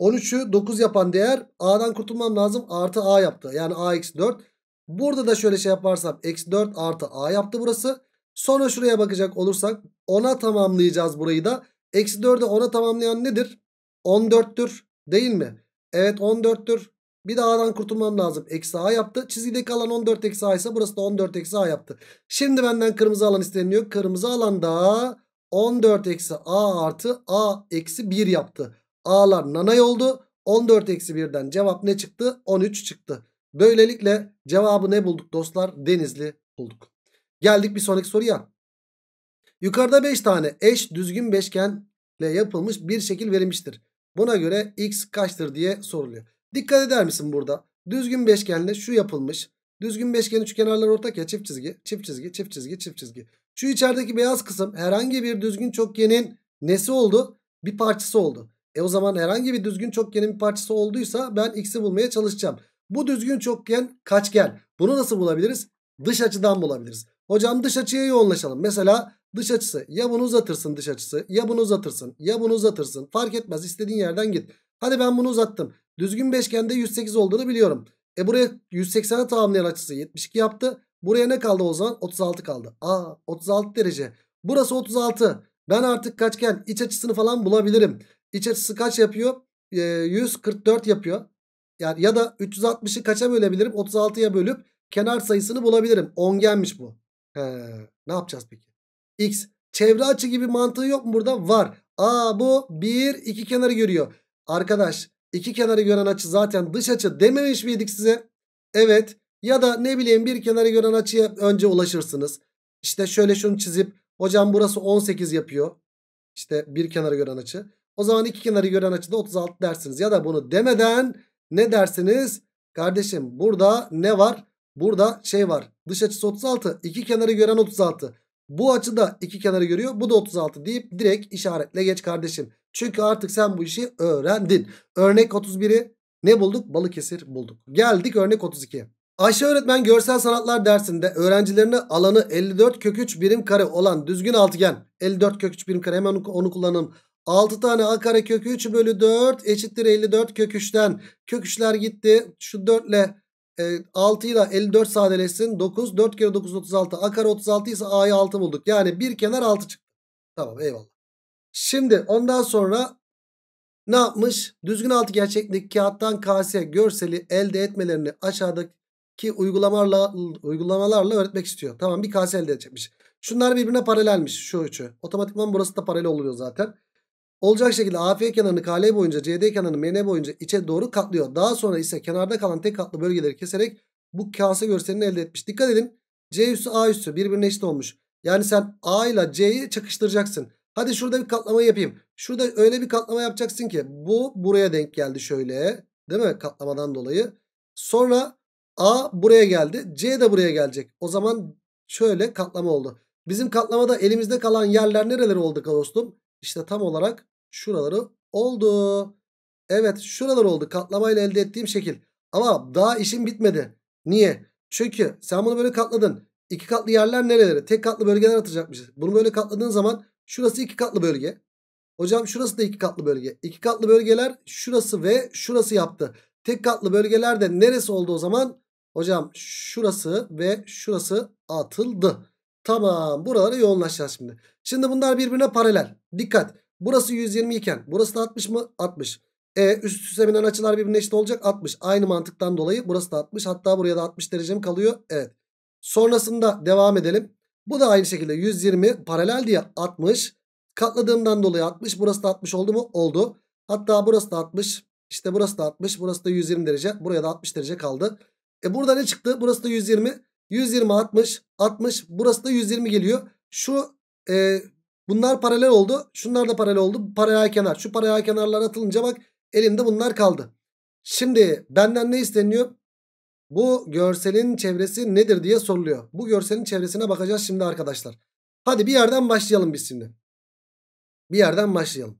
13'ü 9 yapan değer A'dan kurtulmam lazım. Artı A yaptı. Yani A eksi 4. Burada da şöyle şey yaparsam eksi 4 artı A yaptı burası. Sonra şuraya bakacak olursak 10'a tamamlayacağız burayı da. Eksi 4'ü 10'a tamamlayan nedir? 14'tür değil mi? Evet 14'tür. Bir de a'dan kurtulmam lazım. Eksi a yaptı. Çizgideki alan 14 eksi a ise burası da 14 eksi a yaptı. Şimdi benden kırmızı alan isteniyor. Kırmızı alanda 14 eksi a artı a eksi 1 yaptı. A'lar nanay oldu. 14 eksi 1'den cevap ne çıktı? 13 çıktı. Böylelikle cevabı ne bulduk dostlar? Denizli bulduk. Geldik bir sonraki soruya. Yukarıda 5 tane eş düzgün beşgenle yapılmış bir şekil verilmiştir. Buna göre x kaçtır diye soruluyor. Dikkat eder misin burada? Düzgün beşgenle şu yapılmış. Düzgün beşgenin üç kenarları ortak ya çift çizgi, çift çizgi, çift çizgi, çift çizgi. Şu içerideki beyaz kısım herhangi bir düzgün çokgenin nesi oldu? Bir parçası oldu. E o zaman herhangi bir düzgün çokgenin bir parçası olduysa ben x'i bulmaya çalışacağım. Bu düzgün çokgen kaçgen. Bunu nasıl bulabiliriz? Dış açıdan bulabiliriz. Hocam dış açıya yoğunlaşalım. Mesela dış açısı ya bunu uzatırsın dış açısı ya bunu uzatırsın ya bunu uzatırsın. Fark etmez istediğin yerden git. Hadi ben bunu uzattım. Düzgün beşgende 108 olduğunu biliyorum. E buraya 180'e tamamlayan açısı 72 yaptı. Buraya ne kaldı o zaman? 36 kaldı. Aa 36 derece. Burası 36. Ben artık kaçgen iç açısını falan bulabilirim. İç açısı kaç yapıyor? E, 144 yapıyor. Yani ya da 360'ı kaça bölebilirim? 36'ya bölüp kenar sayısını bulabilirim. Ongenmiş bu. He, ne yapacağız peki? X. Çevre açı gibi mantığı yok mu burada? Var. Aa bu 1 2 kenarı görüyor. Arkadaş İki kenarı gören açı zaten dış açı dememiş miydik size? Evet. Ya da ne bileyim bir kenarı gören açıya önce ulaşırsınız. İşte şöyle şunu çizip hocam burası 18 yapıyor. İşte bir kenarı gören açı. O zaman iki kenarı gören açı da 36 dersiniz. Ya da bunu demeden ne dersiniz? Kardeşim burada ne var? Burada şey var. Dış açısı 36. iki kenarı gören 36. Bu açı da iki kenarı görüyor. Bu da 36 deyip direkt işaretle geç kardeşim. Çünkü artık sen bu işi öğrendin. Örnek 31'i ne bulduk? Balıkesir bulduk. Geldik örnek 32'ye. Ayşe öğretmen görsel sanatlar dersinde öğrencilerine alanı 54 köküç birim kare olan düzgün altıgen. 54 köküç birim kare hemen onu kullanalım. 6 tane a kare kökü 3 bölü 4 eşittir 54 kök 3'ten. Kök 3'ler gitti. Şu 4 ile e, 6 ile 54 sadeleşsin. 9 4 kere 9 36 a kare 36 ise a'yı 6 bulduk. Yani bir kenar 6 çıktı. Tamam eyvallah. Şimdi ondan sonra ne yapmış? Düzgün altı gerçeklik kağıttan kase görseli elde etmelerini aşağıdaki uygulamalarla, uygulamalarla öğretmek istiyor. Tamam bir kase elde edecekmiş. Şunlar birbirine paralelmiş şu üçü. Otomatikman burası da paralel oluyor zaten. Olacak şekilde AF kenarını KL boyunca CD kenarını MN boyunca içe doğru katlıyor. Daha sonra ise kenarda kalan tek katlı bölgeleri keserek bu kase görselini elde etmiş. Dikkat edin C üstü A üstü birbirine eşit olmuş. Yani sen A ile C'yi çakıştıracaksın. Hadi şurada bir katlama yapayım. Şurada öyle bir katlama yapacaksın ki bu buraya denk geldi şöyle. Değil mi? Katlamadan dolayı. Sonra A buraya geldi. C de buraya gelecek. O zaman şöyle katlama oldu. Bizim katlamada elimizde kalan yerler nereleri oldu dostum? İşte tam olarak şuraları oldu. Evet şuralar oldu. Katlamayla elde ettiğim şekil. Ama daha işim bitmedi. Niye? Çünkü sen bunu böyle katladın. İki katlı yerler nereleri? Tek katlı bölgeler atacakmışız. Bunu böyle katladığın zaman Şurası iki katlı bölge. Hocam şurası da iki katlı bölge. İki katlı bölgeler şurası ve şurası yaptı. Tek katlı bölgelerde neresi oldu o zaman? Hocam şurası ve şurası atıldı. Tamam buraları yoğunlaşacağız şimdi. Şimdi bunlar birbirine paralel. Dikkat. Burası 120 iken burası da 60 mı? 60. E üst üste binen açılar birbirine eşit olacak 60. Aynı mantıktan dolayı burası da 60. Hatta buraya da 60 derecem kalıyor. Evet. Sonrasında devam edelim. Bu da aynı şekilde 120 paralel diye 60. Katladığımdan dolayı 60. Burası da 60 oldu mu? Oldu. Hatta burası da 60. İşte burası da 60. Burası da 120 derece. Buraya da 60 derece kaldı. E burada ne çıktı? Burası da 120. 120 60. 60. Burası da 120 geliyor. Şu e, bunlar paralel oldu. Şunlar da paralel oldu. Paralel kenar. Şu paralel kenarlar atılınca bak elimde bunlar kaldı. Şimdi benden ne isteniyor? Bu görselin çevresi nedir diye soruluyor. Bu görselin çevresine bakacağız şimdi arkadaşlar. Hadi bir yerden başlayalım biz şimdi. Bir yerden başlayalım.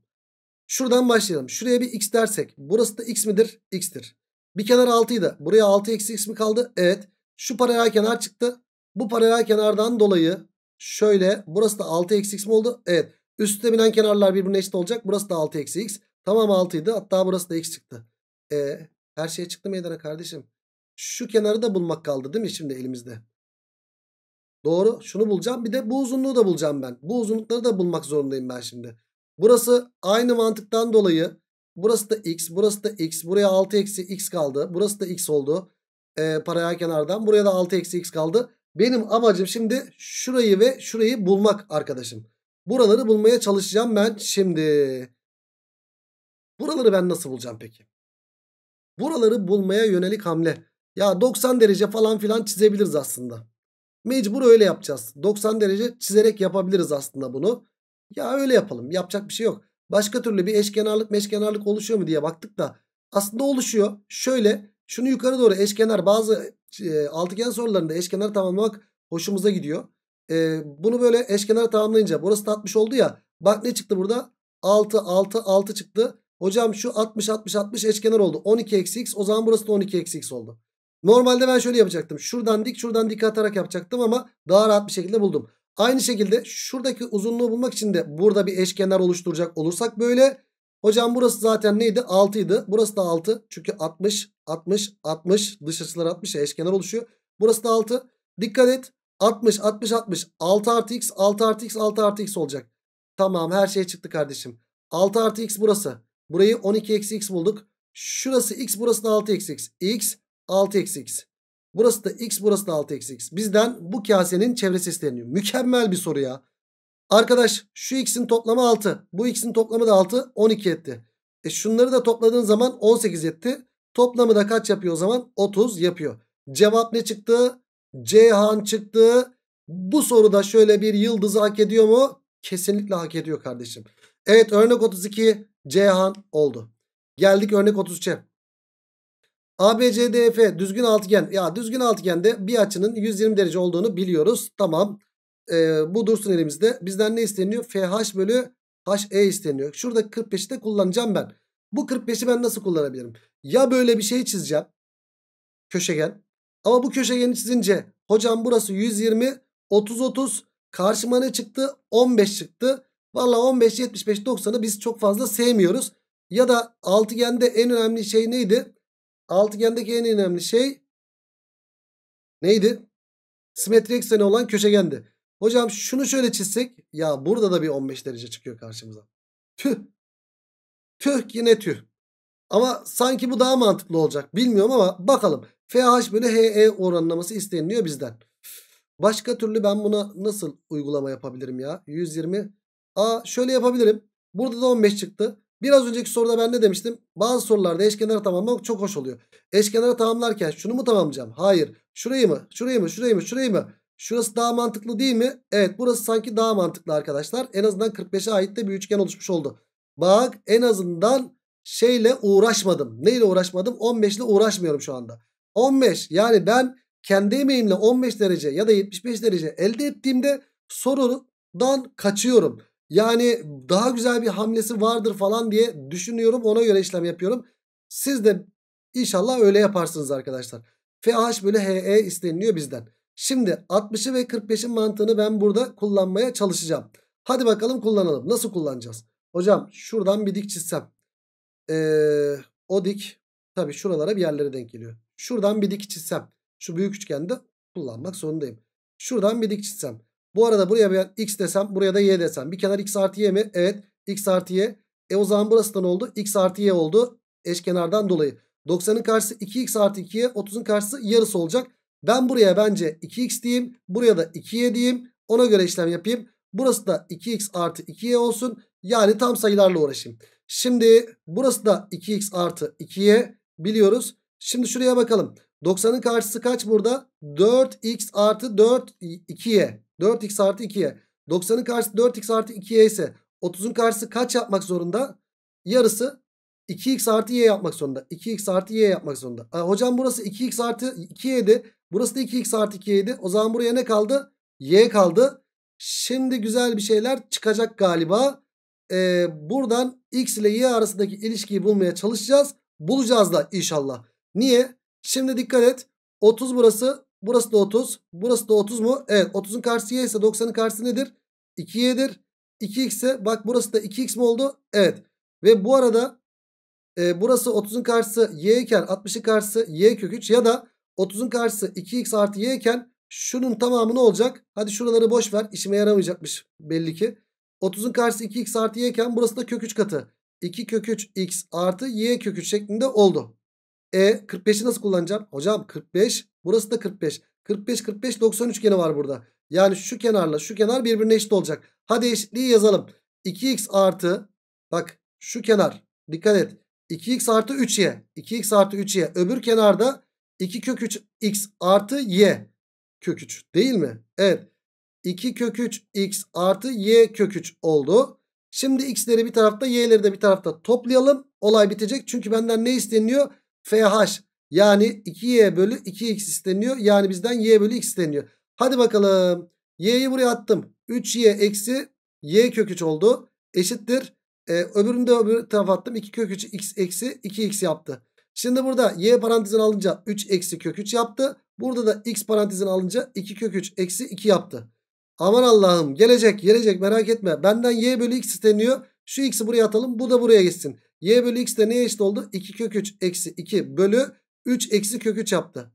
Şuradan başlayalım. Şuraya bir x dersek. Burası da x midir? x'tir. Bir kenar 6'ydı. Buraya 6 eksi x mi kaldı? Evet. Şu paralel kenar çıktı. Bu paralel kenardan dolayı şöyle burası da 6 eksi x mi oldu? Evet. Üstte binen kenarlar birbirine eşit olacak. Burası da 6 eksi x. Tamam 6'ydı. idi. Hatta burası da x çıktı. E, her şey çıktı meydana kardeşim. Şu kenarı da bulmak kaldı değil mi şimdi elimizde? Doğru. Şunu bulacağım. Bir de bu uzunluğu da bulacağım ben. Bu uzunlukları da bulmak zorundayım ben şimdi. Burası aynı mantıktan dolayı. Burası da x. Burası da x. Buraya 6 eksi x kaldı. Burası da x oldu. E, paraya kenardan. Buraya da 6 eksi x kaldı. Benim amacım şimdi şurayı ve şurayı bulmak arkadaşım. Buraları bulmaya çalışacağım ben şimdi. Buraları ben nasıl bulacağım peki? Buraları bulmaya yönelik hamle. Ya 90 derece falan filan çizebiliriz aslında. Mecbur öyle yapacağız. 90 derece çizerek yapabiliriz aslında bunu. Ya öyle yapalım. Yapacak bir şey yok. Başka türlü bir eşkenarlık meşkenarlık oluşuyor mu diye baktık da aslında oluşuyor. Şöyle şunu yukarı doğru eşkenar bazı e, altıgen sorularında eşkenar tamamlamak hoşumuza gidiyor. E, bunu böyle eşkenar tamamlayınca burası da 60 oldu ya. Bak ne çıktı burada? 6 6 6 çıktı. Hocam şu 60 60 60 eşkenar oldu. 12 eksi x o zaman burası da 12 eksi x oldu. Normalde ben şöyle yapacaktım. Şuradan dik şuradan dik atarak yapacaktım ama daha rahat bir şekilde buldum. Aynı şekilde şuradaki uzunluğu bulmak için de burada bir eşkenar oluşturacak olursak böyle. Hocam burası zaten neydi? 6 idi. Burası da 6. Çünkü 60, 60, 60. Dış açılar 60 ya eşkenar oluşuyor. Burası da 6. Dikkat et. 60, 60, 60. 6 artı x, 6 artı x, 6 artı x olacak. Tamam her şey çıktı kardeşim. 6 artı x burası. Burayı 12 eksi x bulduk. Şurası x burası da 6 eksi x. x 6 eksi x. Burası da x burası da 6 eksi x. Bizden bu kasenin çevresi isteniyor. Mükemmel bir soru ya. Arkadaş şu x'in toplamı 6. Bu x'in toplamı da 6 12 etti. E şunları da topladığın zaman 18 etti. Toplamı da kaç yapıyor o zaman? 30 yapıyor. Cevap ne çıktı? Ceyhan çıktı. Bu soruda şöyle bir yıldızı hak ediyor mu? Kesinlikle hak ediyor kardeşim. Evet örnek 32 Ceyhan oldu. Geldik örnek 33'e. ABCDF düzgün altıgen. Ya düzgün altıgende bir açının 120 derece olduğunu biliyoruz. Tamam. Ee, bu dursun elimizde. Bizden ne isteniyor? FH bölü HE isteniyor. Şurada 45'i de kullanacağım ben. Bu 45'i ben nasıl kullanabilirim? Ya böyle bir şey çizeceğim. Köşegen. Ama bu köşegeni çizince hocam burası 120, 30, 30. Karşıma ne çıktı? 15 çıktı. Valla 15, 75, 90'ı biz çok fazla sevmiyoruz. Ya da altıgende en önemli şey neydi? Altıgendeki en önemli şey neydi? Simetri ekseni olan köşegendi. Hocam şunu şöyle çizsek. Ya burada da bir 15 derece çıkıyor karşımıza. Tüh. Tüh yine tüh. Ama sanki bu daha mantıklı olacak. Bilmiyorum ama bakalım. FH bölü HE oranlaması isteniliyor bizden. Başka türlü ben buna nasıl uygulama yapabilirim ya? 120. Aa şöyle yapabilirim. Burada da 15 çıktı. Biraz önceki soruda ben ne demiştim? Bazı sorularda eşkenar tamamlamak çok hoş oluyor. Eşkenara tamamlarken şunu mu tamamlayacağım? Hayır. Şurayı mı? Şurayı mı? Şurayı mı? Şurayı mı? Şurası daha mantıklı değil mi? Evet burası sanki daha mantıklı arkadaşlar. En azından 45'e ait de bir üçgen oluşmuş oldu. Bak en azından şeyle uğraşmadım. Neyle uğraşmadım? 15 ile uğraşmıyorum şu anda. 15 yani ben kendi emeğimle 15 derece ya da 75 derece elde ettiğimde sorudan kaçıyorum. Yani daha güzel bir hamlesi vardır falan diye düşünüyorum. Ona göre işlem yapıyorum. Siz de inşallah öyle yaparsınız arkadaşlar. FH bölü HE isteniliyor bizden. Şimdi 60'ı ve 45'in mantığını ben burada kullanmaya çalışacağım. Hadi bakalım kullanalım. Nasıl kullanacağız? Hocam şuradan bir dik çizsem. Ee, o dik tabi şuralara bir yerlere denk geliyor. Şuradan bir dik çizsem. Şu büyük üçgende kullanmak zorundayım. Şuradan bir dik çizsem. Bu arada buraya ben x desem buraya da y desem. Bir kenar x artı y mi? Evet x artı y. E o zaman burası da ne oldu? x artı y oldu eşkenardan dolayı. 90'ın karşısı 2x artı 2'ye 30'un karşısı yarısı olacak. Ben buraya bence 2x diyeyim. Buraya da 2y diyeyim. Ona göre işlem yapayım. Burası da 2x artı 2y olsun. Yani tam sayılarla uğraşayım. Şimdi burası da 2x artı 2y biliyoruz. Şimdi şuraya bakalım. 90'ın karşısı kaç burada? 4x artı 4 2y. 4x artı 2'ye. 90'ın karşısı 4x artı 2'ye ise 30'un karşısı kaç yapmak zorunda? Yarısı 2x artı y yapmak zorunda. 2x artı y yapmak zorunda. Aa, hocam burası 2x artı 2y'di. Burası da 2x artı 2y'di. O zaman buraya ne kaldı? y kaldı. Şimdi güzel bir şeyler çıkacak galiba. Ee, buradan x ile y arasındaki ilişkiyi bulmaya çalışacağız. Bulacağız da inşallah. Niye? Şimdi dikkat et. 30 burası Burası da 30. Burası da 30 mu? Evet 30'un karşısı y ise 90'ın karşısı nedir? 2y'dir. 2x ise bak burası da 2x mi oldu? Evet. Ve bu arada e, burası 30'un karşısı y iken 60'ın karşısı y kök 3 ya da 30'un karşısı 2x artı y iken şunun tamamı ne olacak? Hadi şuraları boş ver. İşime yaramayacakmış belli ki. 30'un karşısı 2x artı y iken burası da kök 3 katı. 2 kök 3 x artı y kök 3 şeklinde oldu. E 45'i nasıl kullanacağım? Hocam 45. Burası da 45. 45 45 90 üçgeni var burada. Yani şu kenarla şu kenar birbirine eşit olacak. Hadi eşitliği yazalım. 2x artı bak şu kenar dikkat et. 2x artı 3y. 2x artı 3y. Öbür kenarda 2 kök 3x artı y kök 3 değil mi? Evet. 2 kök 3x artı y kök 3 oldu. Şimdi x'leri bir tarafta y'leri de bir tarafta toplayalım. Olay bitecek. Çünkü benden ne isteniyor? FH yani 2y bölü 2x isteniyor. Yani bizden y bölü x isteniyor. Hadi bakalım. Y'yi buraya attım. 3y eksi y kök 3 oldu. Eşittir. Ee, öbürünü de öbür tarafa attım. 2 kök 3 x eksi 2x yaptı. Şimdi burada y parantezini alınca 3 eksi kök 3 yaptı. Burada da x parantezini alınca 2 kök 3 eksi 2 yaptı. Aman Allah'ım gelecek gelecek merak etme. Benden y bölü x isteniyor. Şu x'i buraya atalım bu da buraya gitsin. Y bölü x de neye eşit oldu? 2 kök 3 eksi 2 bölü 3 eksi kök 3 yaptı.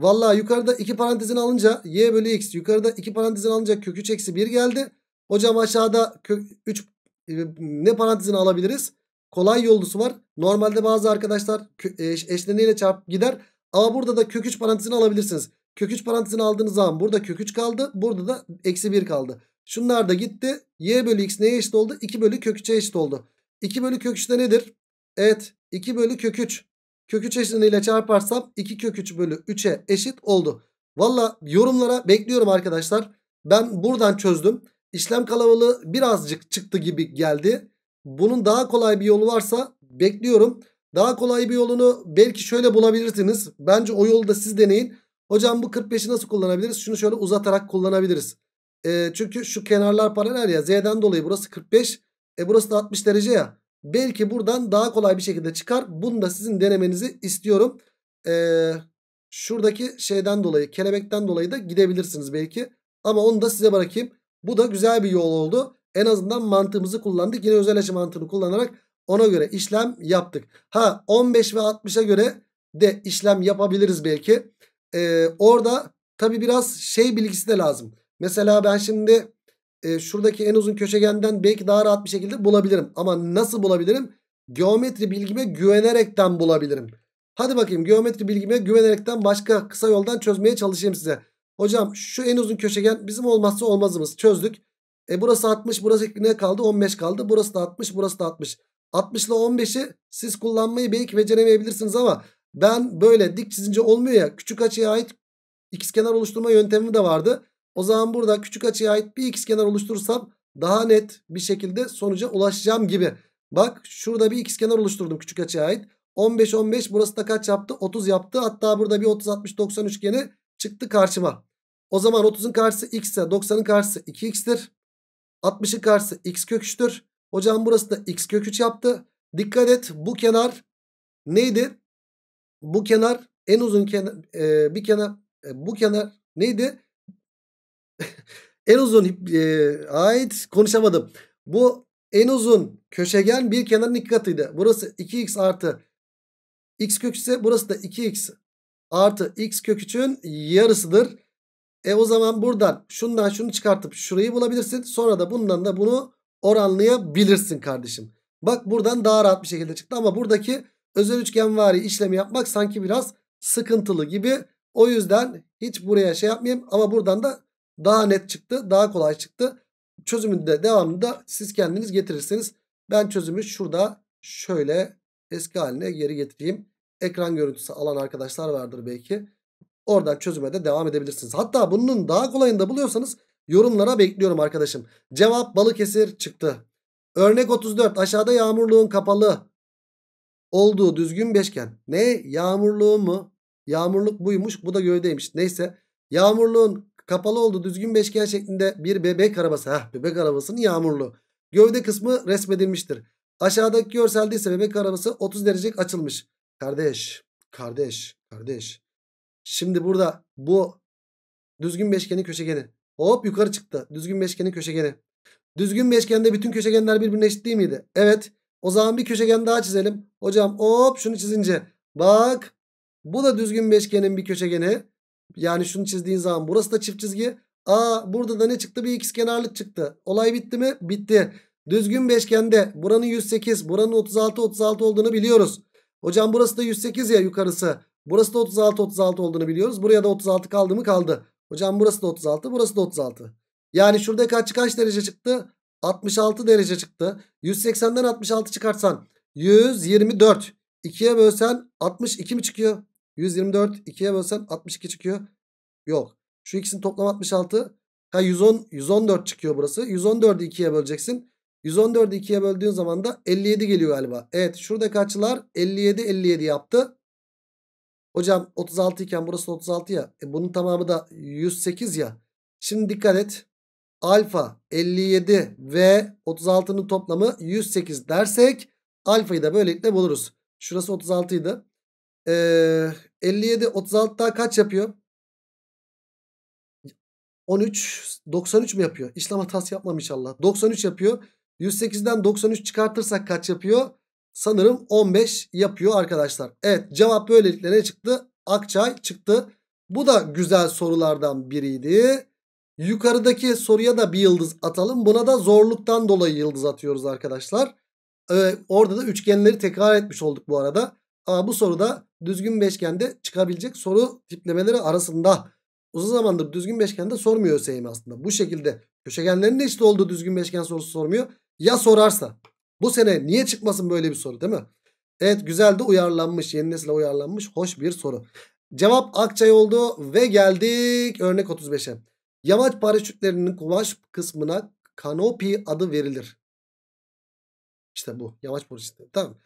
Valla yukarıda 2 parantezin alınca y bölü x yukarıda 2 parantezin alınca kök 3 eksi 1 geldi. Hocam aşağıda kök 3 e, ne parantezini alabiliriz? Kolay yoldusu var. Normalde bazı arkadaşlar e, eşleniyle çarp gider. Ama burada da kök 3 parantezini alabilirsiniz. Kök 3 parantezini aldığınız zaman burada kök 3 kaldı. Burada da eksi 1 kaldı. Şunlar da gitti. Y bölü x neye eşit oldu? 2 bölü kök 3'e eşit oldu. 2 bölü kök 3 de nedir? Evet 2 bölü kök 3. Kök 3 eşliğiyle çarparsam 2 kök 3 bölü 3'e eşit oldu. Valla yorumlara bekliyorum arkadaşlar. Ben buradan çözdüm. İşlem kalabalığı birazcık çıktı gibi geldi. Bunun daha kolay bir yolu varsa bekliyorum. Daha kolay bir yolunu belki şöyle bulabilirsiniz. Bence o yolu da siz deneyin. Hocam bu 45'i nasıl kullanabiliriz? Şunu şöyle uzatarak kullanabiliriz. E, çünkü şu kenarlar paralel ya. Z'den dolayı burası 45. E burası da 60 derece ya. Belki buradan daha kolay bir şekilde çıkar. Bunu da sizin denemenizi istiyorum. Ee, şuradaki şeyden dolayı kelebekten dolayı da gidebilirsiniz belki. Ama onu da size bırakayım. Bu da güzel bir yol oldu. En azından mantığımızı kullandık. Yine özel açı mantığını kullanarak ona göre işlem yaptık. Ha 15 ve 60'a göre de işlem yapabiliriz belki. Ee, orada tabi biraz şey bilgisi de lazım. Mesela ben şimdi e, şuradaki en uzun köşegenden belki daha rahat bir şekilde bulabilirim. Ama nasıl bulabilirim? Geometri bilgime güvenerekten bulabilirim. Hadi bakayım geometri bilgime güvenerekten başka kısa yoldan çözmeye çalışayım size. Hocam şu en uzun köşegen bizim olmazsa olmazımız çözdük. E burası 60 burası ne kaldı 15 kaldı burası da 60 burası da 60. 60 ile 15'i siz kullanmayı belki beceremeyebilirsiniz ama ben böyle dik çizince olmuyor ya küçük açıya ait ikizkenar oluşturma yöntemi de vardı. O zaman burada küçük açıya ait bir x kenar oluşturursam daha net bir şekilde sonuca ulaşacağım gibi. Bak şurada bir x kenar oluşturdum küçük açıya ait. 15 15 burası da kaç yaptı? 30 yaptı. Hatta burada bir 30 60 90 üçgeni çıktı karşıma. O zaman 30'un karşısı x ise 90'ın karşısı 2x'tir. 60'ın karşısı x kök 3'tür. Hocam burası da x kök 3 yaptı. Dikkat et bu kenar neydi? Bu kenar en uzun kenar e, bir kenar e, bu kenar neydi? en uzun e, ait konuşamadım. Bu en uzun köşegen bir kenarın iki katıydı. Burası 2x artı x köküse burası da 2x artı x kök 3'ün yarısıdır. E o zaman buradan şundan şunu çıkartıp şurayı bulabilirsin. Sonra da bundan da bunu oranlayabilirsin kardeşim. Bak buradan daha rahat bir şekilde çıktı ama buradaki özel üçgenvari işlemi yapmak sanki biraz sıkıntılı gibi. O yüzden hiç buraya şey yapmayayım ama buradan da daha net çıktı. Daha kolay çıktı. Çözümünde devamında siz kendiniz getirirseniz ben çözümü şurada şöyle eski haline geri getireyim. Ekran görüntüsü alan arkadaşlar vardır belki. Oradan çözüme de devam edebilirsiniz. Hatta bunun daha kolayını da buluyorsanız yorumlara bekliyorum arkadaşım. Cevap Balıkesir çıktı. Örnek 34 aşağıda yağmurluğun kapalı olduğu düzgün beşgen. Ne? Yağmurluğu mu? Yağmurluk buymuş bu da gövdeymiş. Neyse yağmurluğun Kapalı oldu düzgün beşgen şeklinde bir bebek arabası. Heh, bebek arabasının yağmurlu. Gövde kısmı resmedilmiştir. Aşağıdaki görselde ise bebek arabası 30 derece açılmış. Kardeş, kardeş, kardeş. Şimdi burada bu düzgün beşgenin köşegeni. Hop yukarı çıktı. Düzgün beşgenin köşegeni. Düzgün beşgende bütün köşegenler birbirine eşit değil miydi? Evet. O zaman bir köşegen daha çizelim. Hocam hop şunu çizince. Bak bu da düzgün beşgenin bir köşegeni. Yani şunu çizdiğin zaman burası da çift çizgi. Aa burada da ne çıktı? Bir x kenarlık çıktı. Olay bitti mi? Bitti. Düzgün beşgende buranın 108, buranın 36 36 olduğunu biliyoruz. Hocam burası da 108 ya yukarısı. Burası da 36 36 olduğunu biliyoruz. Buraya da 36 kaldı mı? Kaldı. Hocam burası da 36, burası da 36. Yani şurada kaç kaç derece çıktı? 66 derece çıktı. 180'den 66 çıkarsan 124. 2'ye bölsen 62 mi çıkıyor? 124 2'ye bölsen 62 çıkıyor. Yok. Şu ikisinin toplam 66. Ha 110 114 çıkıyor burası. 114'ü 2'ye böleceksin. 114'ü 2'ye böldüğün zaman da 57 geliyor galiba. Evet şurada açılar 57 57 yaptı. Hocam 36 iken burası 36 ya. E bunun tamamı da 108 ya. Şimdi dikkat et. Alfa 57 ve 36'nın toplamı 108 dersek alfayı da böylelikle buluruz. Şurası 36 idi. Ee, 57 36 daha kaç yapıyor? 13 93 mi yapıyor? İşlem hatası yapmam inşallah. 93 yapıyor. 108'den 93 çıkartırsak kaç yapıyor? Sanırım 15 yapıyor arkadaşlar. Evet cevap böylelikle ne çıktı? Akçay çıktı. Bu da güzel sorulardan biriydi. Yukarıdaki soruya da bir yıldız atalım. Buna da zorluktan dolayı yıldız atıyoruz arkadaşlar. Ee, orada da üçgenleri tekrar etmiş olduk bu arada. Ama bu soruda düzgün beşgende çıkabilecek soru tiplemeleri arasında uzun zamandır düzgün beşgende sormuyor ÖSYM aslında. Bu şekilde köşegenlerin de eşit olduğu düzgün beşgen sorusu sormuyor. Ya sorarsa bu sene niye çıkmasın böyle bir soru değil mi? Evet güzel de uyarlanmış yeni nesle uyarlanmış hoş bir soru. Cevap Akçay oldu ve geldik örnek 35'e. Yamaç paraşütlerinin kumaş kısmına kanopi adı verilir. İşte bu yamaç paraşütleri tamam.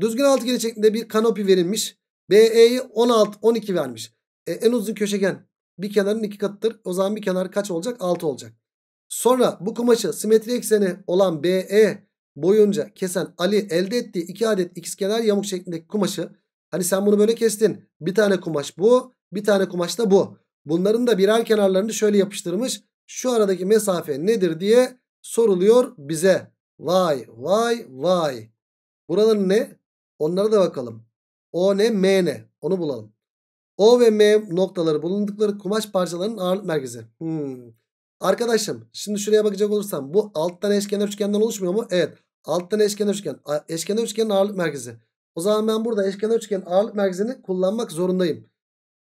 Düzgün altıgeni şeklinde bir kanopi verilmiş. BE'yi 16 12 vermiş. E, en uzun köşegen bir kenarın iki katıdır. O zaman bir kenar kaç olacak? 6 olacak. Sonra bu kumaşı simetri ekseni olan BE boyunca kesen Ali elde ettiği iki adet ikizkenar yamuk şeklindeki kumaşı hani sen bunu böyle kestin. Bir tane kumaş bu, bir tane kumaş da bu. Bunların da birer kenarlarını şöyle yapıştırmış. Şu aradaki mesafe nedir diye soruluyor bize. Vay vay vay. Buraların ne? Onlara da bakalım. O ne M ne? Onu bulalım. O ve M noktaları bulundukları kumaş parçalarının ağırlık merkezi. Hmm. Arkadaşım şimdi şuraya bakacak olursam bu alttan eşkenar üçgenden oluşmuyor mu? Evet. Alttan eşkenar üçgen. Eşkenar üçgenin ağırlık merkezi. O zaman ben burada eşkenar üçgenin ağırlık merkezini kullanmak zorundayım.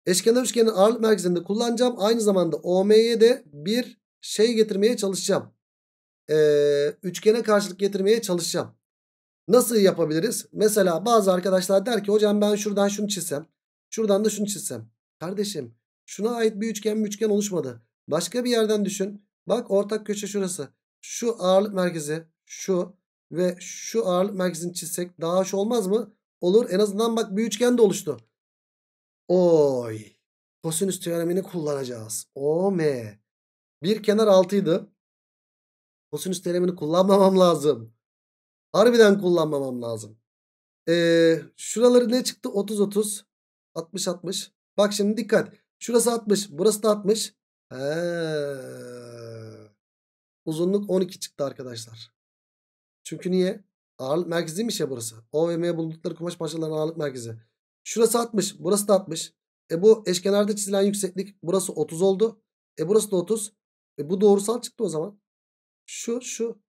Eşkenar üçgenin ağırlık merkezini kullanacağım. Aynı zamanda OM'ye de bir şey getirmeye çalışacağım. Ee, üçgene karşılık getirmeye çalışacağım. Nasıl yapabiliriz? Mesela bazı arkadaşlar der ki hocam ben şuradan şunu çizsem. Şuradan da şunu çizsem. Kardeşim şuna ait bir üçgen bir üçgen oluşmadı. Başka bir yerden düşün. Bak ortak köşe şurası. Şu ağırlık merkezi şu ve şu ağırlık merkezini çizsek daha hoş olmaz mı? Olur en azından bak bir üçgen de oluştu. Oy. Kosinüs teoremini kullanacağız. Ome. Bir kenar altıydı. Kosinüs teoremini kullanmamam lazım. Harbiden kullanmamam lazım. Ee, şuraları ne çıktı? 30-30. 60-60. Bak şimdi dikkat. Şurası 60. Burası da 60. He. Uzunluk 12 çıktı arkadaşlar. Çünkü niye? Ağırlık merkeziymiş şey ya burası. O ve M buldukları kumaş parçalarının ağırlık merkezi. Şurası 60. Burası da 60. E bu eşkenarda çizilen yükseklik. Burası 30 oldu. E burası da 30. E bu doğrusal çıktı o zaman. Şu şu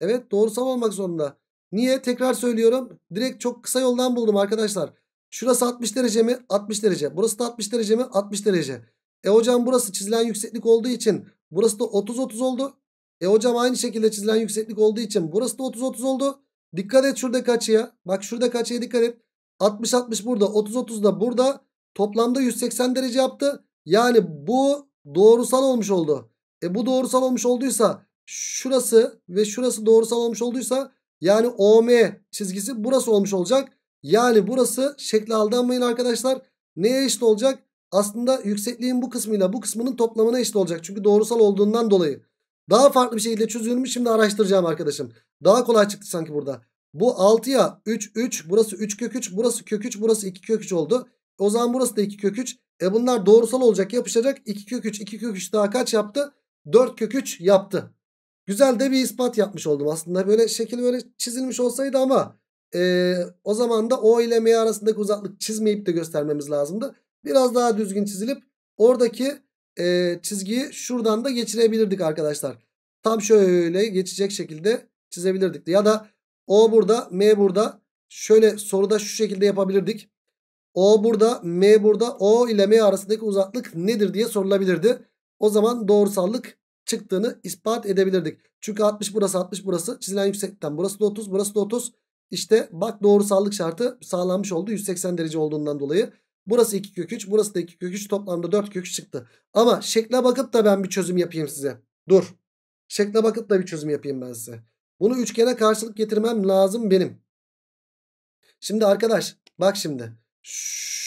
Evet doğrusal olmak zorunda. Niye? Tekrar söylüyorum. Direkt çok kısa yoldan buldum arkadaşlar. Şurası 60 derece mi? 60 derece. Burası da 60 derece mi? 60 derece. E hocam burası çizilen yükseklik olduğu için burası da 30-30 oldu. E hocam aynı şekilde çizilen yükseklik olduğu için burası da 30-30 oldu. Dikkat et şuradaki açıya. Bak şuradaki açıya dikkat et. 60-60 burada 30-30 da burada toplamda 180 derece yaptı. Yani bu doğrusal olmuş oldu. E bu doğrusal olmuş olduysa şurası ve şurası doğrusal olmuş olduysa yani OM çizgisi burası olmuş olacak. Yani burası şekle aldanmayın arkadaşlar. Neye eşit olacak? Aslında yüksekliğin bu kısmıyla bu kısmının toplamına eşit olacak. Çünkü doğrusal olduğundan dolayı. Daha farklı bir şekilde çözülmüş. Şimdi araştıracağım arkadaşım. Daha kolay çıktı sanki burada. Bu 6'ya 3 3 burası 3 kök 3 burası kök 3 burası 2 kök 3 oldu. O zaman burası da 2 kök 3. E bunlar doğrusal olacak yapışacak. 2 kök 3 2 kök 3 daha kaç yaptı? 4 kök 3 yaptı. Güzel de bir ispat yapmış oldum aslında. Böyle şekil böyle çizilmiş olsaydı ama e, o zaman da O ile M arasındaki uzaklık çizmeyip de göstermemiz lazımdı. Biraz daha düzgün çizilip oradaki e, çizgiyi şuradan da geçirebilirdik arkadaşlar. Tam şöyle geçecek şekilde çizebilirdik. Ya da O burada, M burada. Şöyle soruda şu şekilde yapabilirdik. O burada, M burada. O ile M arasındaki uzaklık nedir diye sorulabilirdi. O zaman doğrusallık çıktığını ispat edebilirdik. Çünkü 60 burası 60 burası çizilen yüksekten burası da 30 burası da 30. İşte bak doğrusallık şartı sağlanmış oldu 180 derece olduğundan dolayı. Burası 2 kök 3 burası da 2 kök 3 toplamda 4 kök 3 çıktı. Ama şekle bakıp da ben bir çözüm yapayım size. Dur. Şekle bakıp da bir çözüm yapayım ben size. Bunu üçgene karşılık getirmem lazım benim. Şimdi arkadaş bak şimdi.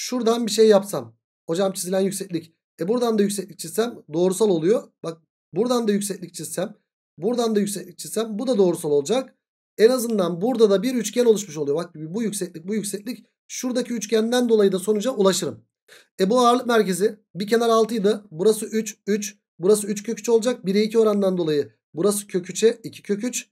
Şuradan bir şey yapsam. Hocam çizilen yükseklik. E buradan da yükseklik çizsem doğrusal oluyor. Bak Buradan da yükseklik çizsem. Buradan da yükseklik çizsem. Bu da doğrusal olacak. En azından burada da bir üçgen oluşmuş oluyor. Bak bu yükseklik bu yükseklik. Şuradaki üçgenden dolayı da sonuca ulaşırım. E bu ağırlık merkezi bir kenar 6 Burası 3, 3. Burası 3 kök 3 olacak. 1'e 2 orandan dolayı. Burası kök 3'e 2 kök 3.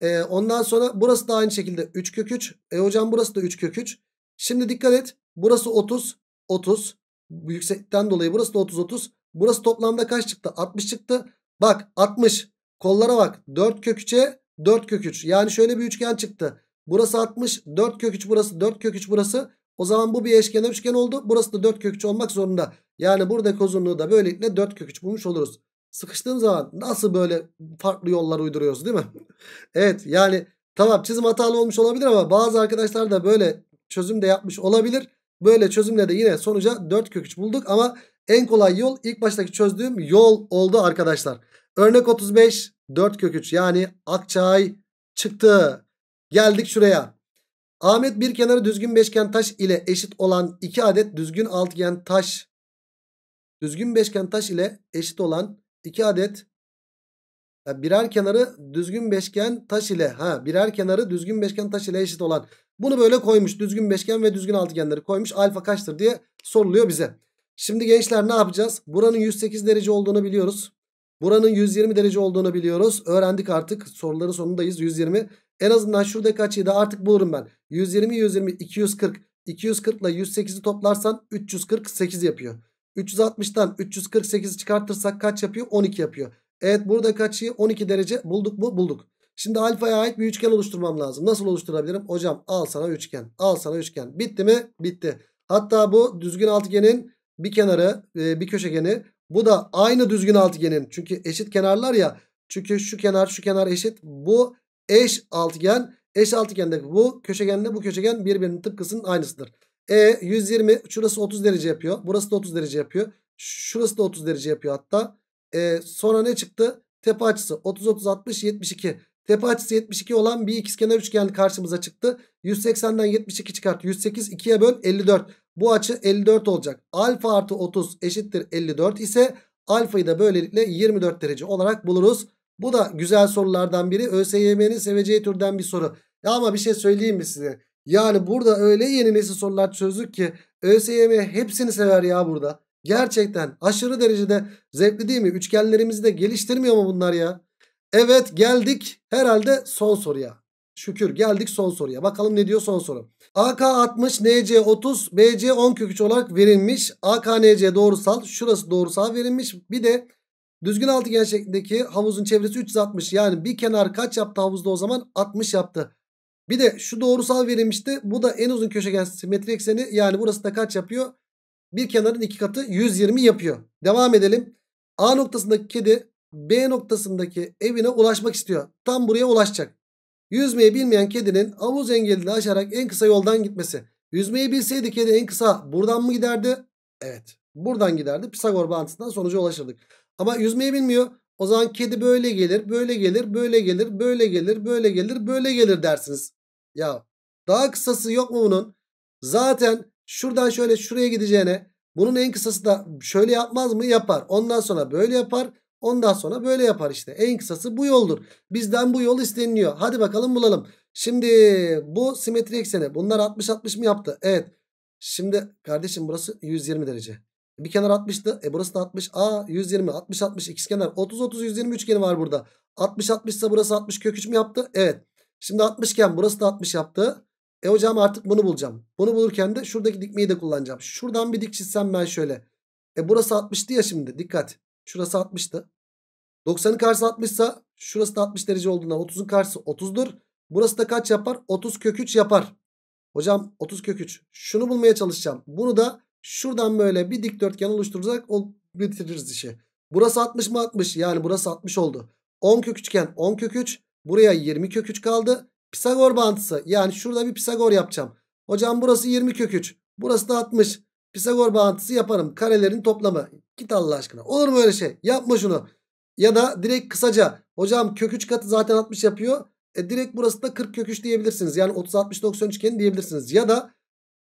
E, ondan sonra burası da aynı şekilde 3 kök 3. E hocam burası da 3 kök 3. Şimdi dikkat et. Burası 30, 30. Yüksekten dolayı burası da 30, 30. Burası toplamda kaç çıktı? 60 çıktı. Bak 60. Kollara bak. 4 kök 3'e 4 kök 3. Yani şöyle bir üçgen çıktı. Burası 60. 4 kök 3 burası. 4 kök 3 burası. O zaman bu bir eşkenar üçgen oldu. Burası da 4 kök 3 olmak zorunda. Yani buradaki uzunluğu da böylelikle 4 kök 3 bulmuş oluruz. Sıkıştığım zaman nasıl böyle farklı yollar uyduruyoruz değil mi? evet yani tamam çizim hatalı olmuş olabilir ama bazı arkadaşlar da böyle çözüm de yapmış olabilir. Böyle çözümle de yine sonuca 4 kök 3 bulduk ama en kolay yol ilk baştaki çözdüğüm yol oldu arkadaşlar. Örnek 35 4 kök 3 yani Akçay çıktı. Geldik şuraya. Ahmet bir kenarı düzgün beşgen taş ile eşit olan 2 adet düzgün altıgen taş. Düzgün beşgen taş ile eşit olan 2 adet yani birer kenarı düzgün beşgen taş ile ha birer kenarı düzgün beşgen taş ile eşit olan bunu böyle koymuş. Düzgün beşgen ve düzgün altıgenleri koymuş. Alfa kaçtır diye soruluyor bize. Şimdi gençler ne yapacağız? Buranın 108 derece olduğunu biliyoruz. Buranın 120 derece olduğunu biliyoruz. Öğrendik artık. Soruların sonundayız. 120. En azından şuradaki açıyı da artık bulurum ben. 120, 120, 240. 240 ile 108'i toplarsan 348 yapıyor. 360'tan 348'i çıkartırsak kaç yapıyor? 12 yapıyor. Evet buradaki açıyı 12 derece bulduk mu? Bulduk. Şimdi alfaya ait bir üçgen oluşturmam lazım. Nasıl oluşturabilirim? Hocam al sana üçgen. Al sana üçgen. Bitti mi? Bitti. Hatta bu düzgün altıgenin bir kenarı e, bir köşegeni. Bu da aynı düzgün altıgenin. Çünkü eşit kenarlar ya. Çünkü şu kenar şu kenar eşit. Bu eş altıgen. Eş altıgende bu köşegenle bu köşegen birbirinin tıpkısının aynısıdır. E 120 şurası 30 derece yapıyor. Burası da 30 derece yapıyor. Şurası da 30 derece yapıyor hatta. E, sonra ne çıktı? Tepe açısı 30 30 60 72. Tepe açısı 72 olan bir ikizkenar üçgen karşımıza çıktı. 180'den 72 çıkart. 108 2'ye böl 54. Bu açı 54 olacak. Alfa artı 30 eşittir 54 ise alfayı da böylelikle 24 derece olarak buluruz. Bu da güzel sorulardan biri. ÖSYM'nin seveceği türden bir soru. Ya ama bir şey söyleyeyim mi size? Yani burada öyle yeni nesil sorular çözdük ki ÖSYM hepsini sever ya burada. Gerçekten aşırı derecede zevkli değil mi? Üçgenlerimizi de geliştirmiyor mu bunlar ya? Evet geldik herhalde son soruya. Şükür geldik son soruya. Bakalım ne diyor son soru. AK 60, NC 30, BC 10 köküç olarak verilmiş. AK, NC doğrusal. Şurası doğrusal verilmiş. Bir de düzgün altıgen şeklindeki havuzun çevresi 360. Yani bir kenar kaç yaptı havuzda o zaman? 60 yaptı. Bir de şu doğrusal verilmişti. Bu da en uzun köşegen simetri ekseni. Yani burası da kaç yapıyor? Bir kenarın iki katı 120 yapıyor. Devam edelim. A noktasındaki kedi B noktasındaki evine ulaşmak istiyor. Tam buraya ulaşacak. Yüzmeyi bilmeyen kedinin avuz engelini aşarak en kısa yoldan gitmesi. Yüzmeyi bilseydi kedi en kısa buradan mı giderdi? Evet buradan giderdi. Pisagor bağıntısından sonuca ulaşırdık. Ama yüzmeyi bilmiyor. O zaman kedi böyle gelir, böyle gelir, böyle gelir, böyle gelir, böyle gelir, böyle gelir dersiniz. Ya daha kısası yok mu bunun? Zaten şuradan şöyle şuraya gideceğine bunun en kısası da şöyle yapmaz mı? Yapar. Ondan sonra böyle yapar. Ondan sonra böyle yapar işte. En kısası bu yoldur. Bizden bu yol isteniliyor. Hadi bakalım bulalım. Şimdi bu simetri ekseni. Bunlar 60-60 mı yaptı? Evet. Şimdi kardeşim burası 120 derece. Bir kenar 60'tı. E burası da 60. Aa 120. 60 60 ikiz kenar. 30 30 120 üçgeni var burada. 60 60 ise burası 60 kök 3 mü yaptı? Evet. Şimdi 60 iken burası da 60 yaptı. E hocam artık bunu bulacağım. Bunu bulurken de şuradaki dikmeyi de kullanacağım. Şuradan bir dik çizsem ben şöyle. E burası 60'tı ya şimdi. Dikkat. Şurası 60'tı. 90'ın karşısı 60 ise şurası da 60 derece olduğundan 30'un karşısı 30'dur. Burası da kaç yapar? 30 kök 3 yapar. Hocam 30 kök 3. Şunu bulmaya çalışacağım. Bunu da şuradan böyle bir dikdörtgen oluşturacak bitiririz işi. Burası 60 mı 60? Yani burası 60 oldu. 10 kök 3 iken 10 kök 3. Buraya 20 kök 3 kaldı. Pisagor bağıntısı. Yani şurada bir Pisagor yapacağım. Hocam burası 20 kök 3. Burası da 60. Pisagor bağıntısı yaparım. Karelerin toplamı. Git Allah aşkına. Olur mu öyle şey? Yapma şunu. Ya da direkt kısaca. Hocam kök 3 katı zaten 60 yapıyor. E direkt burası da 40 kök 3 diyebilirsiniz. Yani 30 60 90 üçgeni diyebilirsiniz. Ya da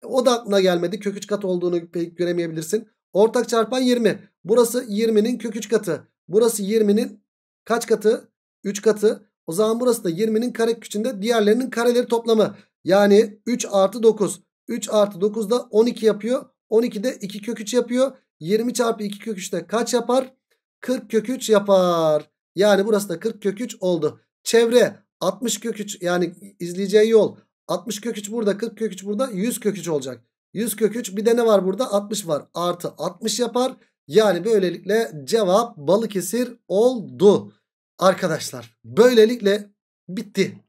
o da aklına gelmedi. Kök 3 katı olduğunu pek göremeyebilirsin. Ortak çarpan 20. Burası 20'nin kök 3 katı. Burası 20'nin kaç katı? 3 katı. O zaman burası da 20'nin kare küçüğünde diğerlerinin kareleri toplamı. Yani 3 artı 9. 3 artı 9 da 12 yapıyor. 12'de 2 kök 3 yapıyor. 20 çarpı 2 kök 3 kaç yapar? 40 kök 3 yapar. Yani burası da 40 kök 3 oldu. Çevre 60 kök 3 yani izleyeceği yol 60 kök 3 burada 40 kök 3 burada 100 kök 3 olacak. 100 kök 3 bir de ne var burada 60 var artı 60 yapar. Yani böylelikle cevap Balıkesir oldu. Arkadaşlar böylelikle bitti.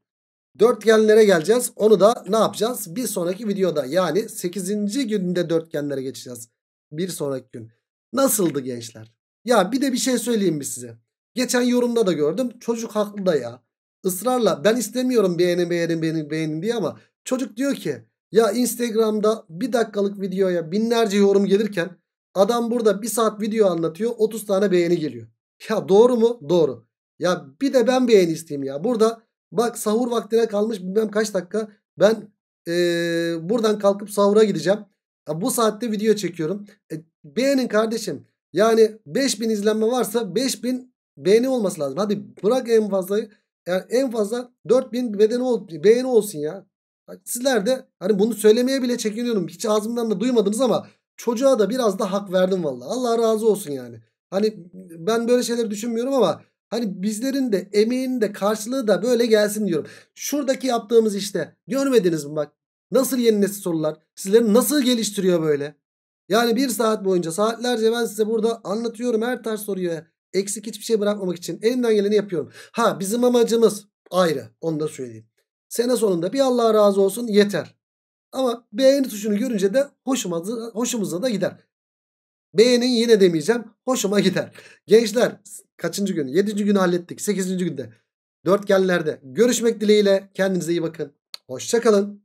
Dörtgenlere geleceğiz. Onu da ne yapacağız? Bir sonraki videoda yani 8. günde dörtgenlere geçeceğiz. Bir sonraki gün. Nasıldı gençler? Ya bir de bir şey söyleyeyim mi size? Geçen yorumda da gördüm. Çocuk haklı da ya. Israrla ben istemiyorum beğenin beğenin beğenin beğeni diye ama çocuk diyor ki ya Instagram'da bir dakikalık videoya binlerce yorum gelirken adam burada bir saat video anlatıyor 30 tane beğeni geliyor. Ya doğru mu? Doğru. Ya bir de ben beğeni isteyeyim ya. Burada Bak sahur vaktine kalmış bilmem kaç dakika. Ben e, buradan kalkıp sahura gideceğim. Ya, bu saatte video çekiyorum. E, beğenin kardeşim. Yani 5000 izlenme varsa 5000 beğeni olması lazım. Hadi bırak en fazla yani en fazla 4000 bedeni ol, beğeni olsun ya. Sizler de hani bunu söylemeye bile çekiniyorum. Hiç ağzımdan da duymadınız ama çocuğa da biraz da hak verdim vallahi Allah razı olsun yani. Hani ben böyle şeyler düşünmüyorum ama Hani bizlerin de emeğinin de karşılığı da böyle gelsin diyorum. Şuradaki yaptığımız işte görmediniz mi bak nasıl yeni nesil sorular sizleri nasıl geliştiriyor böyle. Yani bir saat boyunca saatlerce ben size burada anlatıyorum her tarz soruyu eksik hiçbir şey bırakmamak için elimden geleni yapıyorum. Ha bizim amacımız ayrı onu da söyleyeyim. Sene sonunda bir Allah razı olsun yeter. Ama beğeni tuşunu görünce de hoşuma, hoşumuza da gider. Beğenin yine demeyeceğim. Hoşuma gider. Gençler kaçıncı gün? Yedinci günü hallettik. Sekizinci günde. Dörtgenlerde. Görüşmek dileğiyle. Kendinize iyi bakın. Hoşçakalın.